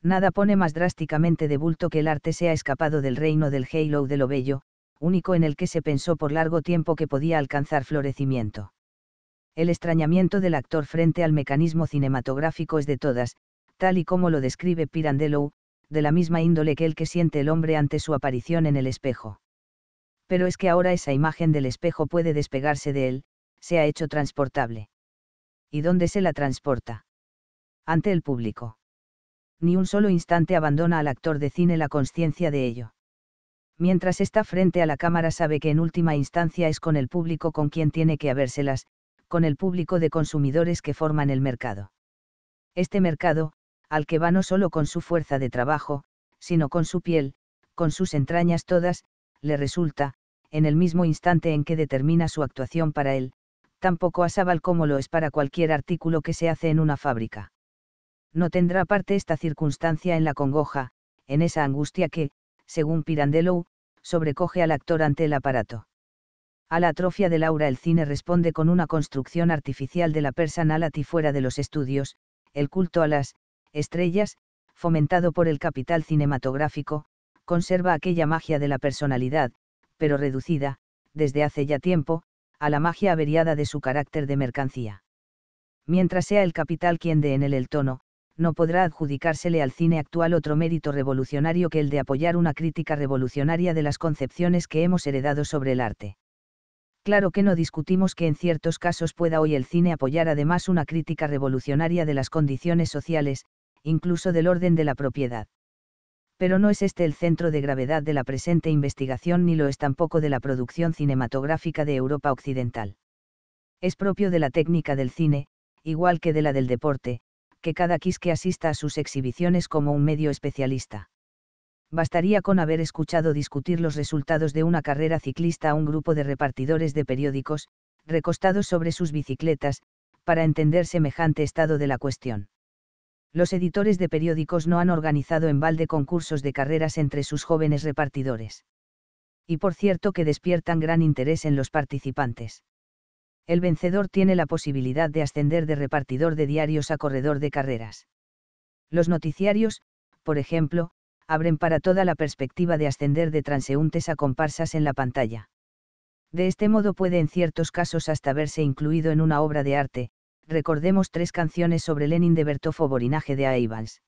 S1: Nada pone más drásticamente de bulto que el arte sea escapado del reino del halo de lo bello, único en el que se pensó por largo tiempo que podía alcanzar florecimiento. El extrañamiento del actor frente al mecanismo cinematográfico es de todas, tal y como lo describe Pirandello, de la misma índole que el que siente el hombre ante su aparición en el espejo. Pero es que ahora esa imagen del espejo puede despegarse de él, se ha hecho transportable. ¿Y dónde se la transporta? Ante el público. Ni un solo instante abandona al actor de cine la conciencia de ello. Mientras está frente a la cámara sabe que en última instancia es con el público con quien tiene que habérselas, con el público de consumidores que forman el mercado. Este mercado, al que va no solo con su fuerza de trabajo, sino con su piel, con sus entrañas todas, le resulta, en el mismo instante en que determina su actuación para él, tan poco asábal como lo es para cualquier artículo que se hace en una fábrica. No tendrá parte esta circunstancia en la congoja, en esa angustia que, según Pirandello, sobrecoge al actor ante el aparato. A la atrofia de Laura el cine responde con una construcción artificial de la personality fuera de los estudios, el culto a las estrellas, fomentado por el capital cinematográfico, conserva aquella magia de la personalidad, pero reducida, desde hace ya tiempo, a la magia averiada de su carácter de mercancía. Mientras sea el capital quien dé en él el tono, no podrá adjudicársele al cine actual otro mérito revolucionario que el de apoyar una crítica revolucionaria de las concepciones que hemos heredado sobre el arte. Claro que no discutimos que en ciertos casos pueda hoy el cine apoyar además una crítica revolucionaria de las condiciones sociales, incluso del orden de la propiedad. Pero no es este el centro de gravedad de la presente investigación ni lo es tampoco de la producción cinematográfica de Europa Occidental. Es propio de la técnica del cine, igual que de la del deporte, que cada quisque asista a sus exhibiciones como un medio especialista bastaría con haber escuchado discutir los resultados de una carrera ciclista a un grupo de repartidores de periódicos, recostados sobre sus bicicletas, para entender semejante estado de la cuestión. Los editores de periódicos no han organizado en balde concursos de carreras entre sus jóvenes repartidores. Y por cierto que despiertan gran interés en los participantes. El vencedor tiene la posibilidad de ascender de repartidor de diarios a corredor de carreras. Los noticiarios, por ejemplo, abren para toda la perspectiva de ascender de transeúntes a comparsas en la pantalla. De este modo puede en ciertos casos hasta verse incluido en una obra de arte, recordemos tres canciones sobre Lenin de Bertofo o Borinaje de Evans.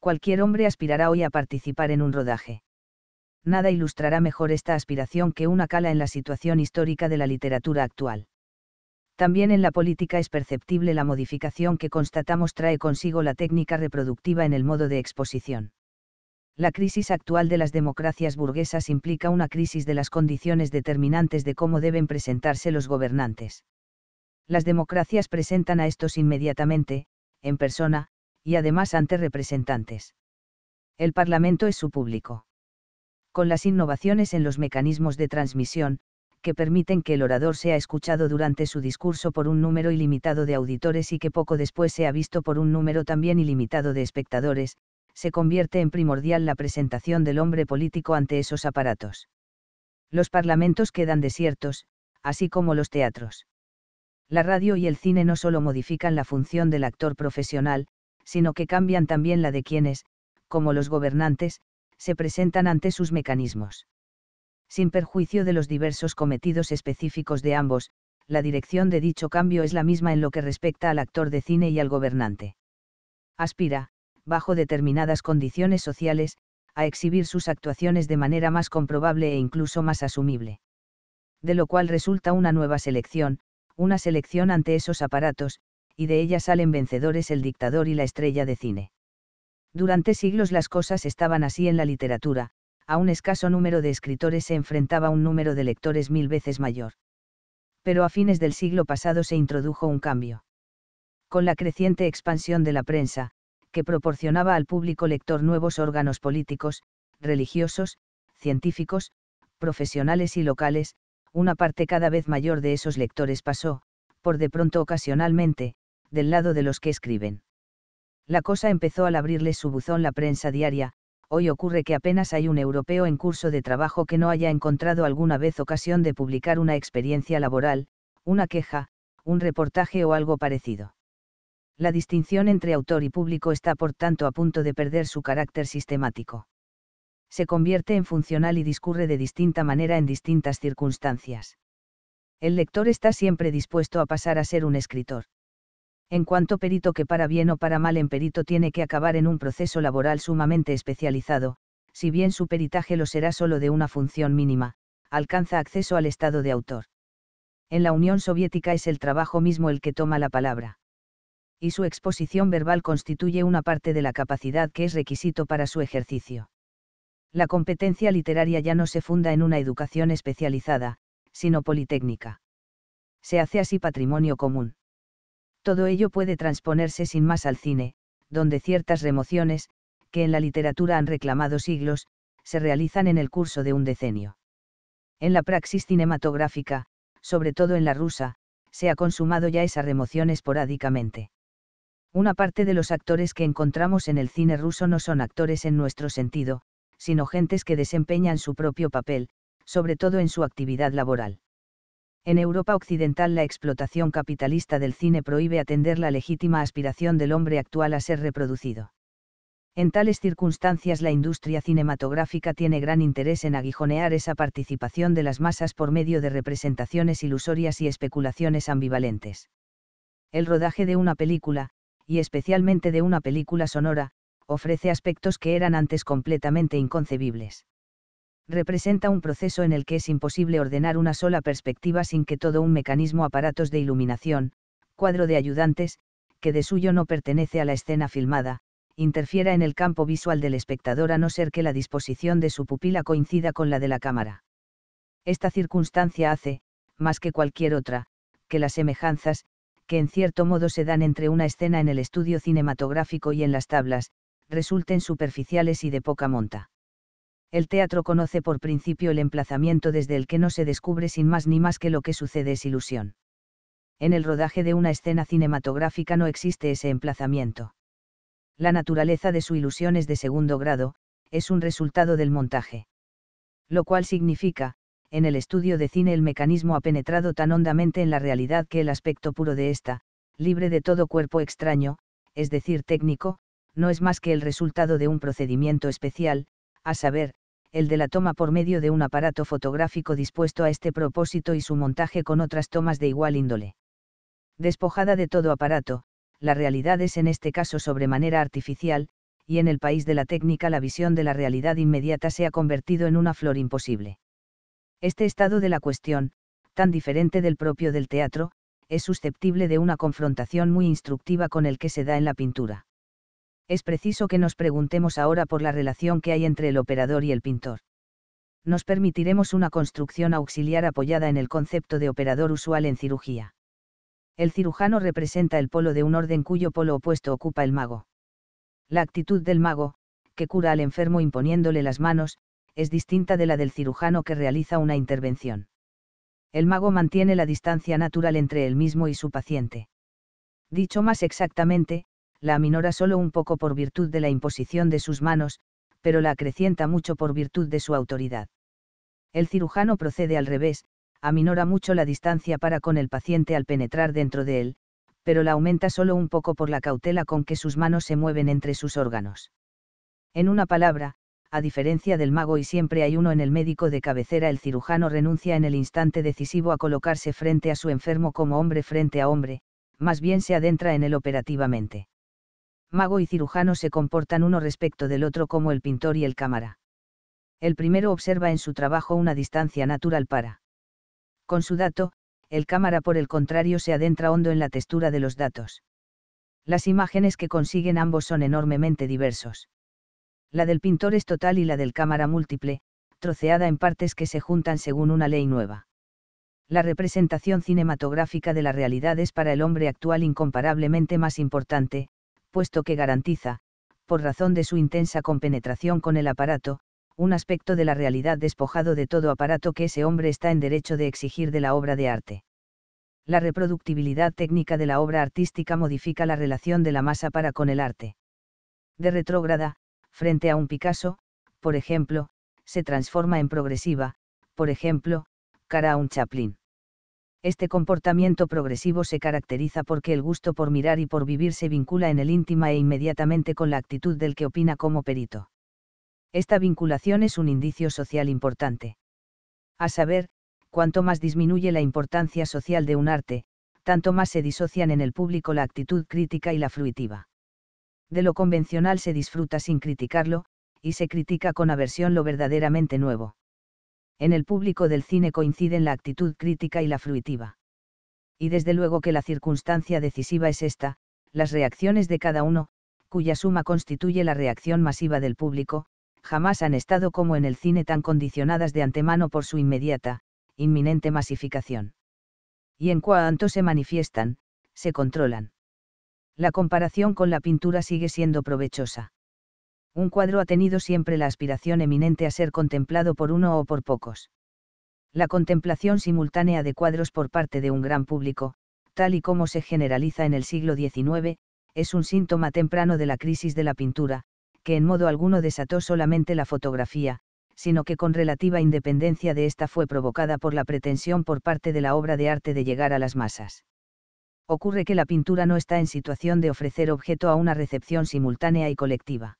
S1: Cualquier hombre aspirará hoy a participar en un rodaje. Nada ilustrará mejor esta aspiración que una cala en la situación histórica de la literatura actual. También en la política es perceptible la modificación que constatamos trae consigo la técnica reproductiva en el modo de exposición la crisis actual de las democracias burguesas implica una crisis de las condiciones determinantes de cómo deben presentarse los gobernantes. Las democracias presentan a estos inmediatamente, en persona, y además ante representantes. El Parlamento es su público. Con las innovaciones en los mecanismos de transmisión, que permiten que el orador sea escuchado durante su discurso por un número ilimitado de auditores y que poco después sea visto por un número también ilimitado de espectadores, se convierte en primordial la presentación del hombre político ante esos aparatos. Los parlamentos quedan desiertos, así como los teatros. La radio y el cine no solo modifican la función del actor profesional, sino que cambian también la de quienes, como los gobernantes, se presentan ante sus mecanismos. Sin perjuicio de los diversos cometidos específicos de ambos, la dirección de dicho cambio es la misma en lo que respecta al actor de cine y al gobernante. Aspira, bajo determinadas condiciones sociales, a exhibir sus actuaciones de manera más comprobable e incluso más asumible. De lo cual resulta una nueva selección, una selección ante esos aparatos, y de ella salen vencedores el dictador y la estrella de cine. Durante siglos las cosas estaban así en la literatura, a un escaso número de escritores se enfrentaba un número de lectores mil veces mayor. Pero a fines del siglo pasado se introdujo un cambio. Con la creciente expansión de la prensa, que proporcionaba al público lector nuevos órganos políticos, religiosos, científicos, profesionales y locales, una parte cada vez mayor de esos lectores pasó, por de pronto ocasionalmente, del lado de los que escriben. La cosa empezó al abrirle su buzón la prensa diaria, hoy ocurre que apenas hay un europeo en curso de trabajo que no haya encontrado alguna vez ocasión de publicar una experiencia laboral, una queja, un reportaje o algo parecido. La distinción entre autor y público está por tanto a punto de perder su carácter sistemático. Se convierte en funcional y discurre de distinta manera en distintas circunstancias. El lector está siempre dispuesto a pasar a ser un escritor. En cuanto perito que para bien o para mal en perito tiene que acabar en un proceso laboral sumamente especializado, si bien su peritaje lo será solo de una función mínima, alcanza acceso al estado de autor. En la Unión Soviética es el trabajo mismo el que toma la palabra y su exposición verbal constituye una parte de la capacidad que es requisito para su ejercicio. La competencia literaria ya no se funda en una educación especializada, sino politécnica. Se hace así patrimonio común. Todo ello puede transponerse sin más al cine, donde ciertas remociones, que en la literatura han reclamado siglos, se realizan en el curso de un decenio. En la praxis cinematográfica, sobre todo en la rusa, se ha consumado ya esa remoción esporádicamente. Una parte de los actores que encontramos en el cine ruso no son actores en nuestro sentido, sino gentes que desempeñan su propio papel, sobre todo en su actividad laboral. En Europa Occidental la explotación capitalista del cine prohíbe atender la legítima aspiración del hombre actual a ser reproducido. En tales circunstancias la industria cinematográfica tiene gran interés en aguijonear esa participación de las masas por medio de representaciones ilusorias y especulaciones ambivalentes. El rodaje de una película, y especialmente de una película sonora, ofrece aspectos que eran antes completamente inconcebibles. Representa un proceso en el que es imposible ordenar una sola perspectiva sin que todo un mecanismo aparatos de iluminación, cuadro de ayudantes, que de suyo no pertenece a la escena filmada, interfiera en el campo visual del espectador a no ser que la disposición de su pupila coincida con la de la cámara. Esta circunstancia hace, más que cualquier otra, que las semejanzas, que en cierto modo se dan entre una escena en el estudio cinematográfico y en las tablas, resulten superficiales y de poca monta. El teatro conoce por principio el emplazamiento desde el que no se descubre sin más ni más que lo que sucede es ilusión. En el rodaje de una escena cinematográfica no existe ese emplazamiento. La naturaleza de su ilusión es de segundo grado, es un resultado del montaje. Lo cual significa, en el estudio de cine el mecanismo ha penetrado tan hondamente en la realidad que el aspecto puro de ésta, libre de todo cuerpo extraño, es decir, técnico, no es más que el resultado de un procedimiento especial, a saber, el de la toma por medio de un aparato fotográfico dispuesto a este propósito y su montaje con otras tomas de igual índole. Despojada de todo aparato, la realidad es en este caso sobremanera artificial, y en el país de la técnica la visión de la realidad inmediata se ha convertido en una flor imposible. Este estado de la cuestión, tan diferente del propio del teatro, es susceptible de una confrontación muy instructiva con el que se da en la pintura. Es preciso que nos preguntemos ahora por la relación que hay entre el operador y el pintor. Nos permitiremos una construcción auxiliar apoyada en el concepto de operador usual en cirugía. El cirujano representa el polo de un orden cuyo polo opuesto ocupa el mago. La actitud del mago, que cura al enfermo imponiéndole las manos, es distinta de la del cirujano que realiza una intervención. El mago mantiene la distancia natural entre él mismo y su paciente. Dicho más exactamente, la aminora solo un poco por virtud de la imposición de sus manos, pero la acrecienta mucho por virtud de su autoridad. El cirujano procede al revés, aminora mucho la distancia para con el paciente al penetrar dentro de él, pero la aumenta solo un poco por la cautela con que sus manos se mueven entre sus órganos. En una palabra, a diferencia del mago y siempre hay uno en el médico de cabecera, el cirujano renuncia en el instante decisivo a colocarse frente a su enfermo como hombre frente a hombre, más bien se adentra en él operativamente. Mago y cirujano se comportan uno respecto del otro como el pintor y el cámara. El primero observa en su trabajo una distancia natural para. Con su dato, el cámara por el contrario se adentra hondo en la textura de los datos. Las imágenes que consiguen ambos son enormemente diversos la del pintor es total y la del cámara múltiple, troceada en partes que se juntan según una ley nueva. La representación cinematográfica de la realidad es para el hombre actual incomparablemente más importante, puesto que garantiza, por razón de su intensa compenetración con el aparato, un aspecto de la realidad despojado de todo aparato que ese hombre está en derecho de exigir de la obra de arte. La reproductibilidad técnica de la obra artística modifica la relación de la masa para con el arte. De retrógrada, frente a un Picasso, por ejemplo, se transforma en progresiva, por ejemplo, cara a un Chaplin. Este comportamiento progresivo se caracteriza porque el gusto por mirar y por vivir se vincula en el íntima e inmediatamente con la actitud del que opina como perito. Esta vinculación es un indicio social importante. A saber, cuanto más disminuye la importancia social de un arte, tanto más se disocian en el público la actitud crítica y la fruitiva de lo convencional se disfruta sin criticarlo, y se critica con aversión lo verdaderamente nuevo. En el público del cine coinciden la actitud crítica y la fruitiva. Y desde luego que la circunstancia decisiva es esta, las reacciones de cada uno, cuya suma constituye la reacción masiva del público, jamás han estado como en el cine tan condicionadas de antemano por su inmediata, inminente masificación. Y en cuanto se manifiestan, se controlan la comparación con la pintura sigue siendo provechosa. Un cuadro ha tenido siempre la aspiración eminente a ser contemplado por uno o por pocos. La contemplación simultánea de cuadros por parte de un gran público, tal y como se generaliza en el siglo XIX, es un síntoma temprano de la crisis de la pintura, que en modo alguno desató solamente la fotografía, sino que con relativa independencia de esta fue provocada por la pretensión por parte de la obra de arte de llegar a las masas ocurre que la pintura no está en situación de ofrecer objeto a una recepción simultánea y colectiva.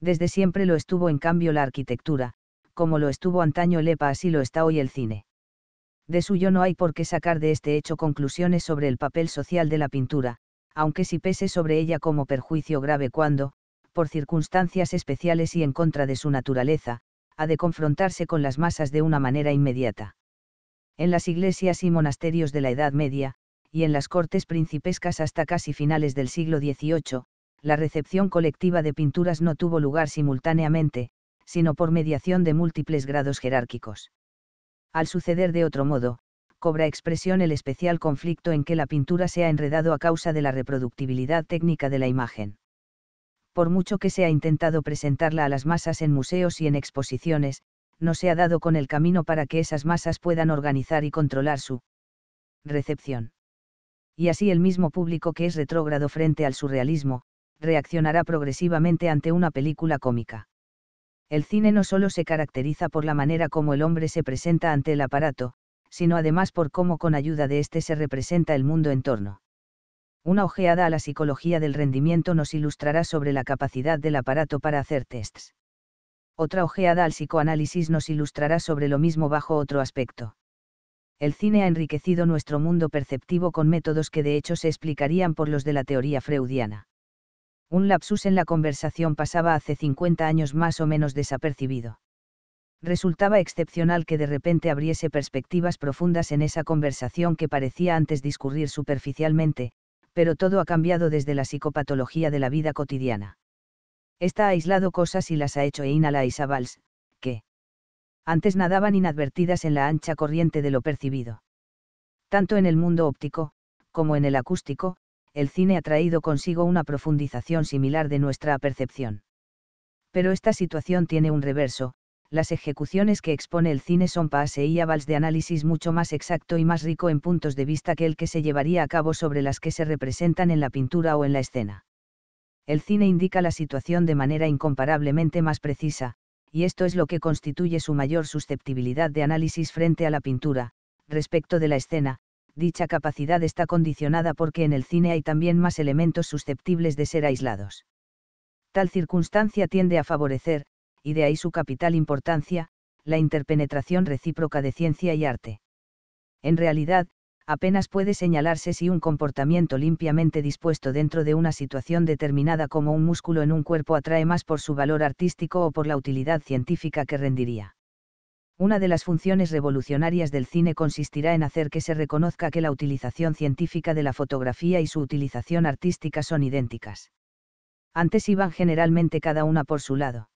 S1: Desde siempre lo estuvo en cambio la arquitectura, como lo estuvo antaño el EPA así lo está hoy el cine. De suyo no hay por qué sacar de este hecho conclusiones sobre el papel social de la pintura, aunque si pese sobre ella como perjuicio grave cuando, por circunstancias especiales y en contra de su naturaleza, ha de confrontarse con las masas de una manera inmediata. En las iglesias y monasterios de la Edad Media, y en las cortes principescas hasta casi finales del siglo XVIII, la recepción colectiva de pinturas no tuvo lugar simultáneamente, sino por mediación de múltiples grados jerárquicos. Al suceder de otro modo, cobra expresión el especial conflicto en que la pintura se ha enredado a causa de la reproductibilidad técnica de la imagen. Por mucho que se ha intentado presentarla a las masas en museos y en exposiciones, no se ha dado con el camino para que esas masas puedan organizar y controlar su recepción y así el mismo público que es retrógrado frente al surrealismo, reaccionará progresivamente ante una película cómica. El cine no solo se caracteriza por la manera como el hombre se presenta ante el aparato, sino además por cómo con ayuda de éste se representa el mundo en torno. Una ojeada a la psicología del rendimiento nos ilustrará sobre la capacidad del aparato para hacer tests. Otra ojeada al psicoanálisis nos ilustrará sobre lo mismo bajo otro aspecto el cine ha enriquecido nuestro mundo perceptivo con métodos que de hecho se explicarían por los de la teoría freudiana. Un lapsus en la conversación pasaba hace 50 años más o menos desapercibido. Resultaba excepcional que de repente abriese perspectivas profundas en esa conversación que parecía antes discurrir superficialmente, pero todo ha cambiado desde la psicopatología de la vida cotidiana. Está aislado cosas y las ha hecho Eina Valls, antes nadaban inadvertidas en la ancha corriente de lo percibido. Tanto en el mundo óptico, como en el acústico, el cine ha traído consigo una profundización similar de nuestra percepción. Pero esta situación tiene un reverso, las ejecuciones que expone el cine son pase y avals de análisis mucho más exacto y más rico en puntos de vista que el que se llevaría a cabo sobre las que se representan en la pintura o en la escena. El cine indica la situación de manera incomparablemente más precisa, y esto es lo que constituye su mayor susceptibilidad de análisis frente a la pintura. Respecto de la escena, dicha capacidad está condicionada porque en el cine hay también más elementos susceptibles de ser aislados. Tal circunstancia tiende a favorecer, y de ahí su capital importancia, la interpenetración recíproca de ciencia y arte. En realidad, apenas puede señalarse si un comportamiento limpiamente dispuesto dentro de una situación determinada como un músculo en un cuerpo atrae más por su valor artístico o por la utilidad científica que rendiría. Una de las funciones revolucionarias del cine consistirá en hacer que se reconozca que la utilización científica de la fotografía y su utilización artística son idénticas. Antes iban generalmente cada una por su lado.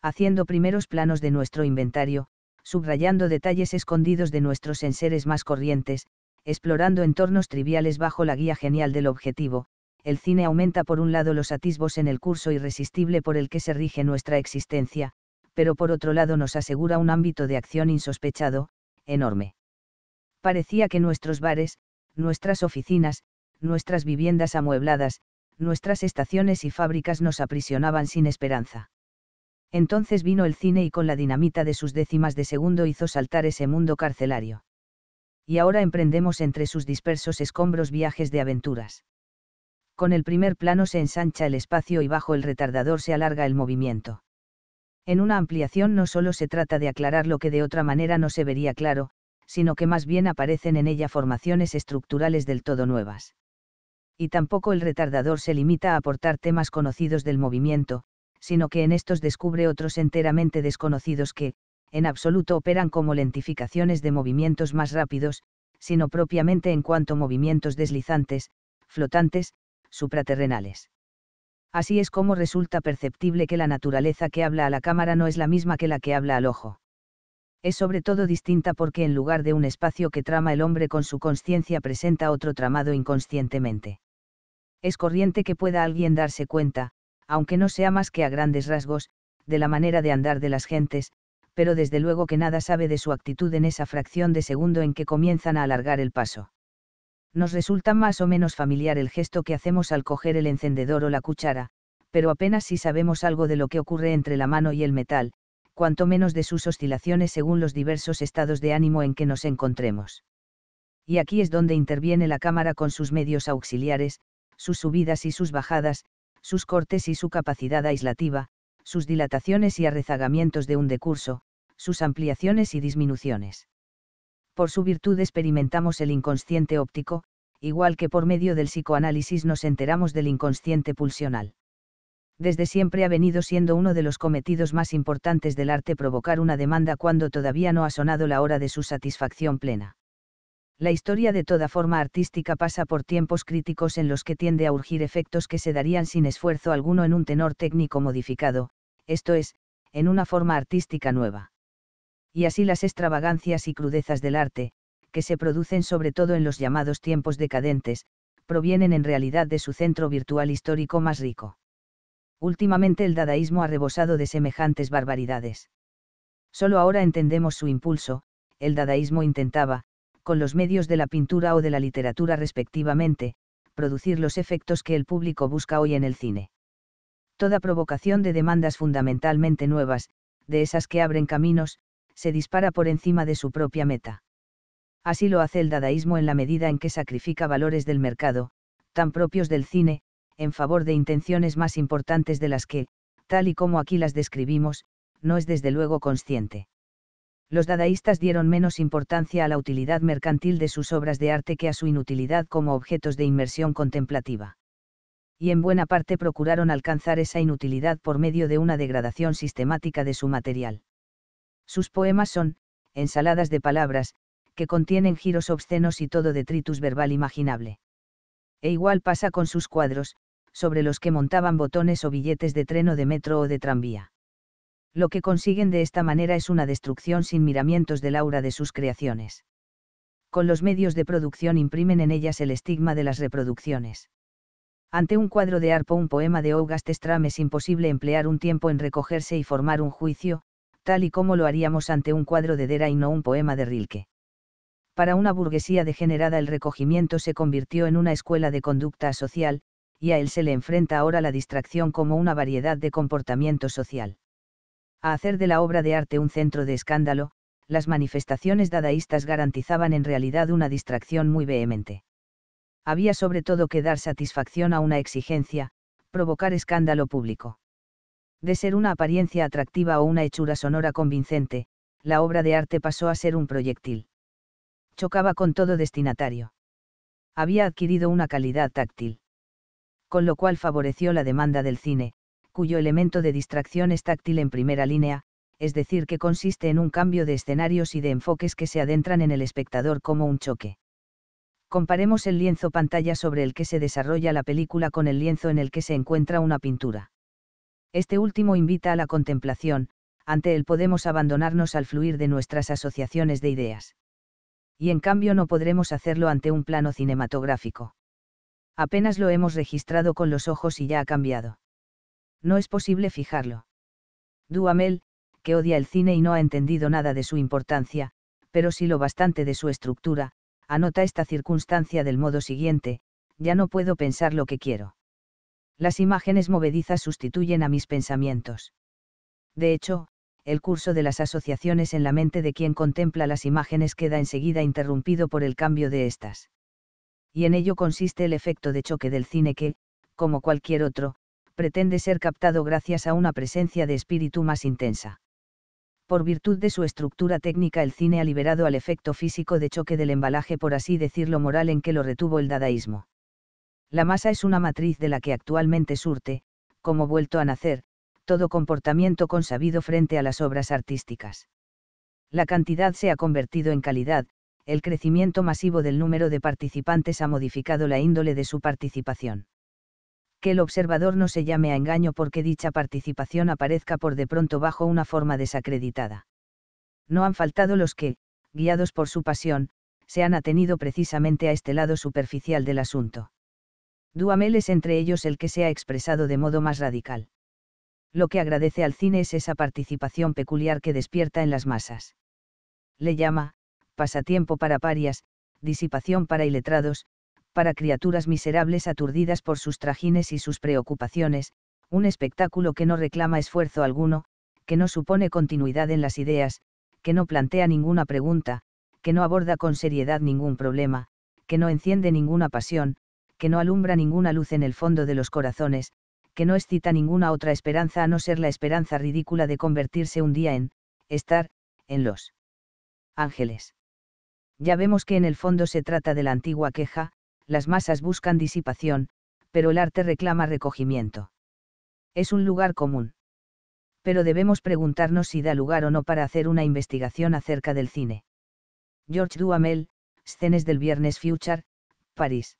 S1: Haciendo primeros planos de nuestro inventario, subrayando detalles escondidos de nuestros enseres más corrientes, explorando entornos triviales bajo la guía genial del objetivo, el cine aumenta por un lado los atisbos en el curso irresistible por el que se rige nuestra existencia, pero por otro lado nos asegura un ámbito de acción insospechado, enorme. Parecía que nuestros bares, nuestras oficinas, nuestras viviendas amuebladas, nuestras estaciones y fábricas nos aprisionaban sin esperanza. Entonces vino el cine y con la dinamita de sus décimas de segundo hizo saltar ese mundo carcelario y ahora emprendemos entre sus dispersos escombros viajes de aventuras. Con el primer plano se ensancha el espacio y bajo el retardador se alarga el movimiento. En una ampliación no solo se trata de aclarar lo que de otra manera no se vería claro, sino que más bien aparecen en ella formaciones estructurales del todo nuevas. Y tampoco el retardador se limita a aportar temas conocidos del movimiento, sino que en estos descubre otros enteramente desconocidos que, en absoluto operan como lentificaciones de movimientos más rápidos, sino propiamente en cuanto movimientos deslizantes, flotantes, supraterrenales. Así es como resulta perceptible que la naturaleza que habla a la cámara no es la misma que la que habla al ojo. Es sobre todo distinta porque en lugar de un espacio que trama el hombre con su conciencia presenta otro tramado inconscientemente. Es corriente que pueda alguien darse cuenta, aunque no sea más que a grandes rasgos, de la manera de andar de las gentes, pero desde luego que nada sabe de su actitud en esa fracción de segundo en que comienzan a alargar el paso. Nos resulta más o menos familiar el gesto que hacemos al coger el encendedor o la cuchara, pero apenas si sabemos algo de lo que ocurre entre la mano y el metal, cuanto menos de sus oscilaciones según los diversos estados de ánimo en que nos encontremos. Y aquí es donde interviene la cámara con sus medios auxiliares, sus subidas y sus bajadas, sus cortes y su capacidad aislativa, sus dilataciones y arrezagamientos de un decurso, sus ampliaciones y disminuciones. Por su virtud experimentamos el inconsciente óptico, igual que por medio del psicoanálisis nos enteramos del inconsciente pulsional. Desde siempre ha venido siendo uno de los cometidos más importantes del arte provocar una demanda cuando todavía no ha sonado la hora de su satisfacción plena. La historia de toda forma artística pasa por tiempos críticos en los que tiende a urgir efectos que se darían sin esfuerzo alguno en un tenor técnico modificado, esto es, en una forma artística nueva. Y así las extravagancias y crudezas del arte, que se producen sobre todo en los llamados tiempos decadentes, provienen en realidad de su centro virtual histórico más rico. Últimamente el dadaísmo ha rebosado de semejantes barbaridades. Solo ahora entendemos su impulso, el dadaísmo intentaba, con los medios de la pintura o de la literatura respectivamente, producir los efectos que el público busca hoy en el cine. Toda provocación de demandas fundamentalmente nuevas, de esas que abren caminos, se dispara por encima de su propia meta. Así lo hace el dadaísmo en la medida en que sacrifica valores del mercado, tan propios del cine, en favor de intenciones más importantes de las que, tal y como aquí las describimos, no es desde luego consciente los dadaístas dieron menos importancia a la utilidad mercantil de sus obras de arte que a su inutilidad como objetos de inmersión contemplativa. Y en buena parte procuraron alcanzar esa inutilidad por medio de una degradación sistemática de su material. Sus poemas son, ensaladas de palabras, que contienen giros obscenos y todo detritus verbal imaginable. E igual pasa con sus cuadros, sobre los que montaban botones o billetes de tren o de metro o de tranvía lo que consiguen de esta manera es una destrucción sin miramientos del aura de sus creaciones. Con los medios de producción imprimen en ellas el estigma de las reproducciones. Ante un cuadro de Arpo un poema de August Stram es imposible emplear un tiempo en recogerse y formar un juicio, tal y como lo haríamos ante un cuadro de Dera y no un poema de Rilke. Para una burguesía degenerada el recogimiento se convirtió en una escuela de conducta social, y a él se le enfrenta ahora la distracción como una variedad de comportamiento social a hacer de la obra de arte un centro de escándalo, las manifestaciones dadaístas garantizaban en realidad una distracción muy vehemente. Había sobre todo que dar satisfacción a una exigencia, provocar escándalo público. De ser una apariencia atractiva o una hechura sonora convincente, la obra de arte pasó a ser un proyectil. Chocaba con todo destinatario. Había adquirido una calidad táctil. Con lo cual favoreció la demanda del cine, cuyo elemento de distracción es táctil en primera línea, es decir, que consiste en un cambio de escenarios y de enfoques que se adentran en el espectador como un choque. Comparemos el lienzo pantalla sobre el que se desarrolla la película con el lienzo en el que se encuentra una pintura. Este último invita a la contemplación, ante él podemos abandonarnos al fluir de nuestras asociaciones de ideas. Y en cambio no podremos hacerlo ante un plano cinematográfico. Apenas lo hemos registrado con los ojos y ya ha cambiado no es posible fijarlo. Duhamel, que odia el cine y no ha entendido nada de su importancia, pero sí lo bastante de su estructura, anota esta circunstancia del modo siguiente, ya no puedo pensar lo que quiero. Las imágenes movedizas sustituyen a mis pensamientos. De hecho, el curso de las asociaciones en la mente de quien contempla las imágenes queda enseguida interrumpido por el cambio de estas. Y en ello consiste el efecto de choque del cine que, como cualquier otro, pretende ser captado gracias a una presencia de espíritu más intensa. Por virtud de su estructura técnica el cine ha liberado al efecto físico de choque del embalaje por así decirlo moral en que lo retuvo el dadaísmo. La masa es una matriz de la que actualmente surte, como vuelto a nacer, todo comportamiento consabido frente a las obras artísticas. La cantidad se ha convertido en calidad, el crecimiento masivo del número de participantes ha modificado la índole de su participación que el observador no se llame a engaño porque dicha participación aparezca por de pronto bajo una forma desacreditada. No han faltado los que, guiados por su pasión, se han atenido precisamente a este lado superficial del asunto. Duhamel es entre ellos el que se ha expresado de modo más radical. Lo que agradece al cine es esa participación peculiar que despierta en las masas. Le llama, pasatiempo para parias, disipación para iletrados, para criaturas miserables aturdidas por sus trajines y sus preocupaciones, un espectáculo que no reclama esfuerzo alguno, que no supone continuidad en las ideas, que no plantea ninguna pregunta, que no aborda con seriedad ningún problema, que no enciende ninguna pasión, que no alumbra ninguna luz en el fondo de los corazones, que no excita ninguna otra esperanza a no ser la esperanza ridícula de convertirse un día en, estar, en los ángeles. Ya vemos que en el fondo se trata de la antigua queja, las masas buscan disipación, pero el arte reclama recogimiento. Es un lugar común. Pero debemos preguntarnos si da lugar o no para hacer una investigación acerca del cine. George Duhamel, Scenes del Viernes Future, París.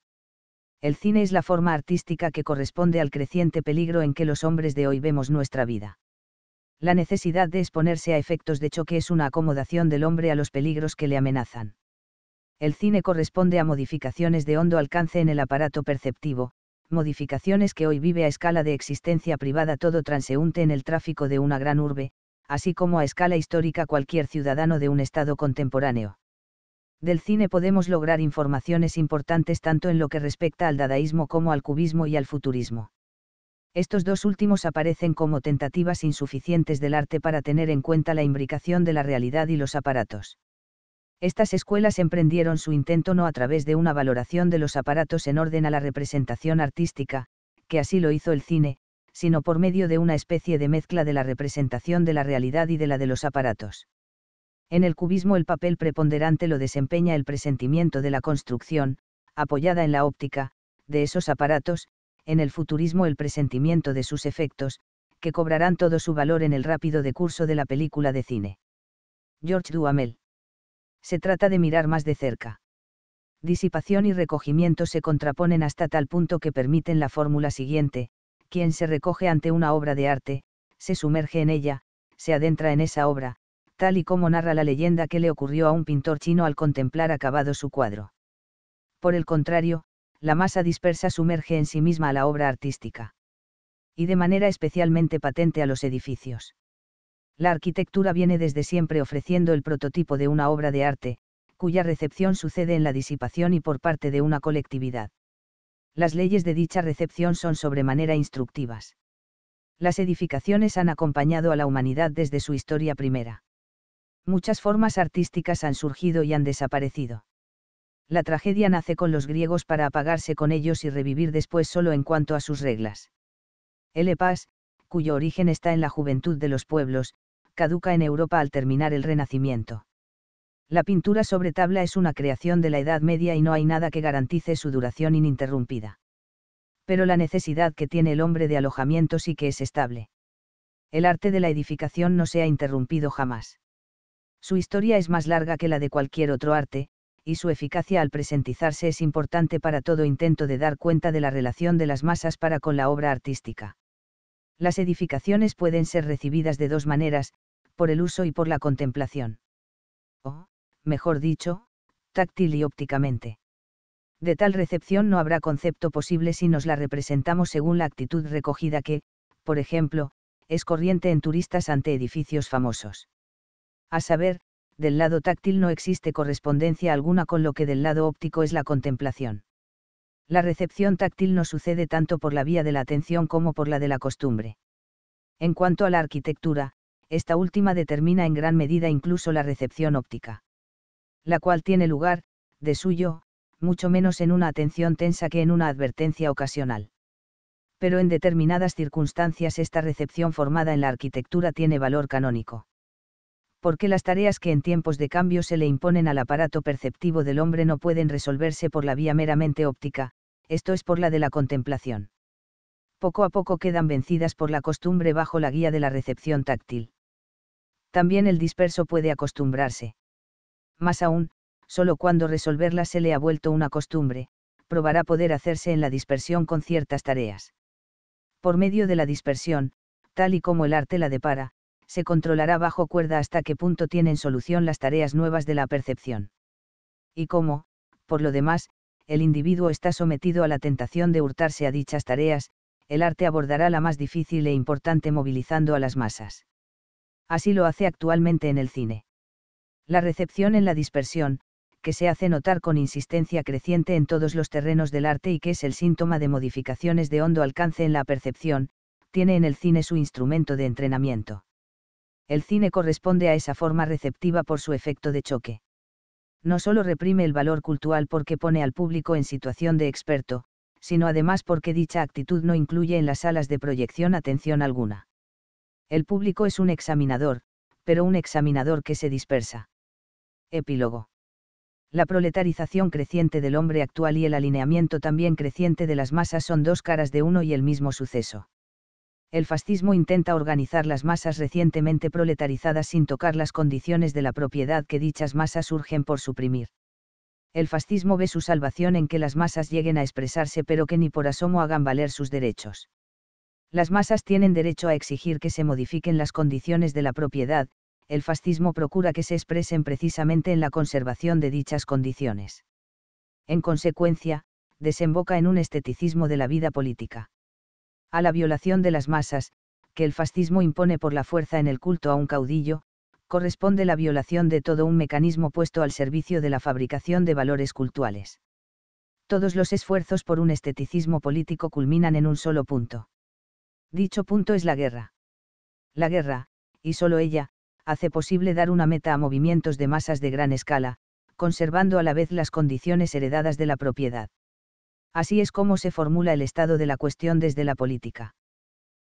S1: El cine es la forma artística que corresponde al creciente peligro en que los hombres de hoy vemos nuestra vida. La necesidad de exponerse a efectos de choque es una acomodación del hombre a los peligros que le amenazan el cine corresponde a modificaciones de hondo alcance en el aparato perceptivo, modificaciones que hoy vive a escala de existencia privada todo transeúnte en el tráfico de una gran urbe, así como a escala histórica cualquier ciudadano de un Estado contemporáneo. Del cine podemos lograr informaciones importantes tanto en lo que respecta al dadaísmo como al cubismo y al futurismo. Estos dos últimos aparecen como tentativas insuficientes del arte para tener en cuenta la imbricación de la realidad y los aparatos. Estas escuelas emprendieron su intento no a través de una valoración de los aparatos en orden a la representación artística, que así lo hizo el cine, sino por medio de una especie de mezcla de la representación de la realidad y de la de los aparatos. En el cubismo el papel preponderante lo desempeña el presentimiento de la construcción, apoyada en la óptica, de esos aparatos, en el futurismo el presentimiento de sus efectos, que cobrarán todo su valor en el rápido decurso de la película de cine. George Duhamel se trata de mirar más de cerca. Disipación y recogimiento se contraponen hasta tal punto que permiten la fórmula siguiente, quien se recoge ante una obra de arte, se sumerge en ella, se adentra en esa obra, tal y como narra la leyenda que le ocurrió a un pintor chino al contemplar acabado su cuadro. Por el contrario, la masa dispersa sumerge en sí misma a la obra artística. Y de manera especialmente patente a los edificios la arquitectura viene desde siempre ofreciendo el prototipo de una obra de arte, cuya recepción sucede en la disipación y por parte de una colectividad. Las leyes de dicha recepción son sobremanera instructivas. Las edificaciones han acompañado a la humanidad desde su historia primera. Muchas formas artísticas han surgido y han desaparecido. La tragedia nace con los griegos para apagarse con ellos y revivir después solo en cuanto a sus reglas. El Epas, cuyo origen está en la juventud de los pueblos, caduca en Europa al terminar el Renacimiento. La pintura sobre tabla es una creación de la Edad Media y no hay nada que garantice su duración ininterrumpida. Pero la necesidad que tiene el hombre de alojamiento sí que es estable. El arte de la edificación no se ha interrumpido jamás. Su historia es más larga que la de cualquier otro arte, y su eficacia al presentizarse es importante para todo intento de dar cuenta de la relación de las masas para con la obra artística. Las edificaciones pueden ser recibidas de dos maneras, por el uso y por la contemplación. O, mejor dicho, táctil y ópticamente. De tal recepción no habrá concepto posible si nos la representamos según la actitud recogida que, por ejemplo, es corriente en turistas ante edificios famosos. A saber, del lado táctil no existe correspondencia alguna con lo que del lado óptico es la contemplación. La recepción táctil no sucede tanto por la vía de la atención como por la de la costumbre. En cuanto a la arquitectura, esta última determina en gran medida incluso la recepción óptica. La cual tiene lugar, de suyo, mucho menos en una atención tensa que en una advertencia ocasional. Pero en determinadas circunstancias esta recepción formada en la arquitectura tiene valor canónico. Porque las tareas que en tiempos de cambio se le imponen al aparato perceptivo del hombre no pueden resolverse por la vía meramente óptica, esto es por la de la contemplación. Poco a poco quedan vencidas por la costumbre bajo la guía de la recepción táctil también el disperso puede acostumbrarse. Más aún, solo cuando resolverla se le ha vuelto una costumbre, probará poder hacerse en la dispersión con ciertas tareas. Por medio de la dispersión, tal y como el arte la depara, se controlará bajo cuerda hasta qué punto tienen solución las tareas nuevas de la percepción. Y como, por lo demás, el individuo está sometido a la tentación de hurtarse a dichas tareas, el arte abordará la más difícil e importante movilizando a las masas así lo hace actualmente en el cine. La recepción en la dispersión, que se hace notar con insistencia creciente en todos los terrenos del arte y que es el síntoma de modificaciones de hondo alcance en la percepción, tiene en el cine su instrumento de entrenamiento. El cine corresponde a esa forma receptiva por su efecto de choque. No solo reprime el valor cultural porque pone al público en situación de experto, sino además porque dicha actitud no incluye en las salas de proyección atención alguna. El público es un examinador, pero un examinador que se dispersa. Epílogo. La proletarización creciente del hombre actual y el alineamiento también creciente de las masas son dos caras de uno y el mismo suceso. El fascismo intenta organizar las masas recientemente proletarizadas sin tocar las condiciones de la propiedad que dichas masas surgen por suprimir el fascismo ve su salvación en que las masas lleguen a expresarse pero que ni por asomo hagan valer sus derechos. Las masas tienen derecho a exigir que se modifiquen las condiciones de la propiedad, el fascismo procura que se expresen precisamente en la conservación de dichas condiciones. En consecuencia, desemboca en un esteticismo de la vida política. A la violación de las masas, que el fascismo impone por la fuerza en el culto a un caudillo, corresponde la violación de todo un mecanismo puesto al servicio de la fabricación de valores cultuales. Todos los esfuerzos por un esteticismo político culminan en un solo punto. Dicho punto es la guerra. La guerra, y solo ella, hace posible dar una meta a movimientos de masas de gran escala, conservando a la vez las condiciones heredadas de la propiedad. Así es como se formula el estado de la cuestión desde la política.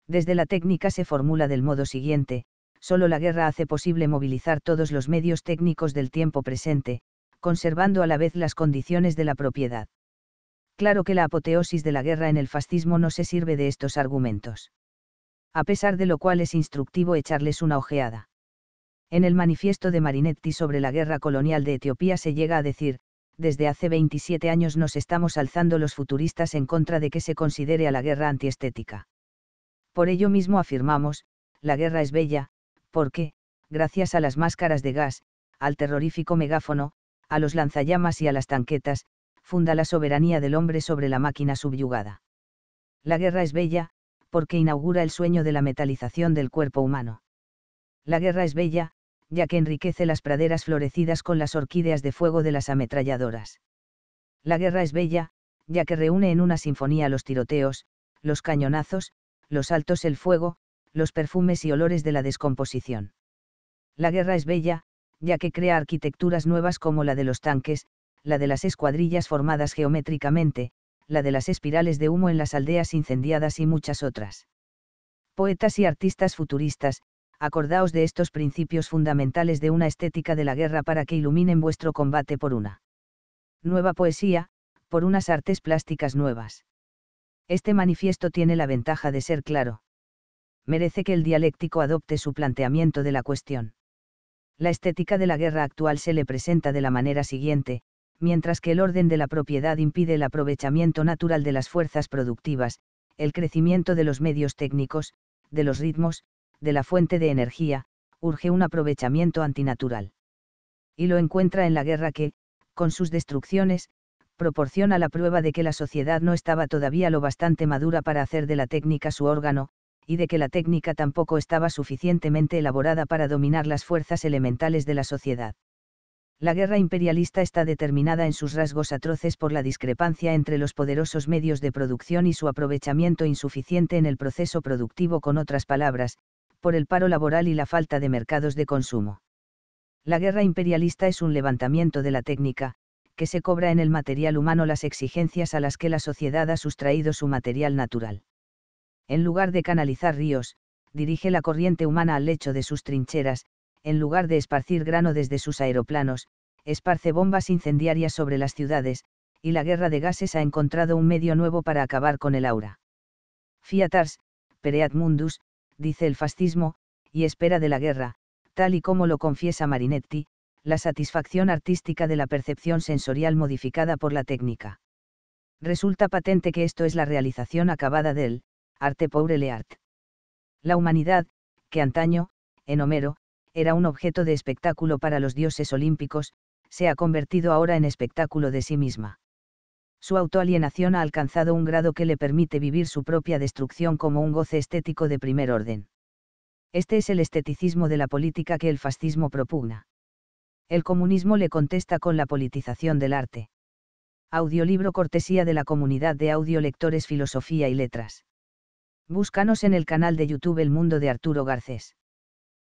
S1: Desde la técnica se formula del modo siguiente, solo la guerra hace posible movilizar todos los medios técnicos del tiempo presente, conservando a la vez las condiciones de la propiedad claro que la apoteosis de la guerra en el fascismo no se sirve de estos argumentos. A pesar de lo cual es instructivo echarles una ojeada. En el manifiesto de Marinetti sobre la guerra colonial de Etiopía se llega a decir, desde hace 27 años nos estamos alzando los futuristas en contra de que se considere a la guerra antiestética. Por ello mismo afirmamos, la guerra es bella, porque, gracias a las máscaras de gas, al terrorífico megáfono, a los lanzallamas y a las tanquetas, funda la soberanía del hombre sobre la máquina subyugada. La guerra es bella, porque inaugura el sueño de la metalización del cuerpo humano. La guerra es bella, ya que enriquece las praderas florecidas con las orquídeas de fuego de las ametralladoras. La guerra es bella, ya que reúne en una sinfonía los tiroteos, los cañonazos, los saltos el fuego, los perfumes y olores de la descomposición. La guerra es bella, ya que crea arquitecturas nuevas como la de los tanques, la de las escuadrillas formadas geométricamente, la de las espirales de humo en las aldeas incendiadas y muchas otras. Poetas y artistas futuristas, acordaos de estos principios fundamentales de una estética de la guerra para que iluminen vuestro combate por una nueva poesía, por unas artes plásticas nuevas. Este manifiesto tiene la ventaja de ser claro. Merece que el dialéctico adopte su planteamiento de la cuestión. La estética de la guerra actual se le presenta de la manera siguiente, mientras que el orden de la propiedad impide el aprovechamiento natural de las fuerzas productivas, el crecimiento de los medios técnicos, de los ritmos, de la fuente de energía, urge un aprovechamiento antinatural. Y lo encuentra en la guerra que, con sus destrucciones, proporciona la prueba de que la sociedad no estaba todavía lo bastante madura para hacer de la técnica su órgano, y de que la técnica tampoco estaba suficientemente elaborada para dominar las fuerzas elementales de la sociedad la guerra imperialista está determinada en sus rasgos atroces por la discrepancia entre los poderosos medios de producción y su aprovechamiento insuficiente en el proceso productivo con otras palabras, por el paro laboral y la falta de mercados de consumo. La guerra imperialista es un levantamiento de la técnica, que se cobra en el material humano las exigencias a las que la sociedad ha sustraído su material natural. En lugar de canalizar ríos, dirige la corriente humana al lecho de sus trincheras, en lugar de esparcir grano desde sus aeroplanos, esparce bombas incendiarias sobre las ciudades, y la guerra de gases ha encontrado un medio nuevo para acabar con el aura. Fiatars, pereat mundus, dice el fascismo, y espera de la guerra, tal y como lo confiesa Marinetti, la satisfacción artística de la percepción sensorial modificada por la técnica. Resulta patente que esto es la realización acabada del arte pobre le art. La humanidad, que antaño, en Homero, era un objeto de espectáculo para los dioses olímpicos, se ha convertido ahora en espectáculo de sí misma. Su autoalienación ha alcanzado un grado que le permite vivir su propia destrucción como un goce estético de primer orden. Este es el esteticismo de la política que el fascismo propugna. El comunismo le contesta con la politización del arte. Audiolibro cortesía de la comunidad de audiolectores Filosofía y Letras. Búscanos en el canal de YouTube El Mundo de Arturo Garcés.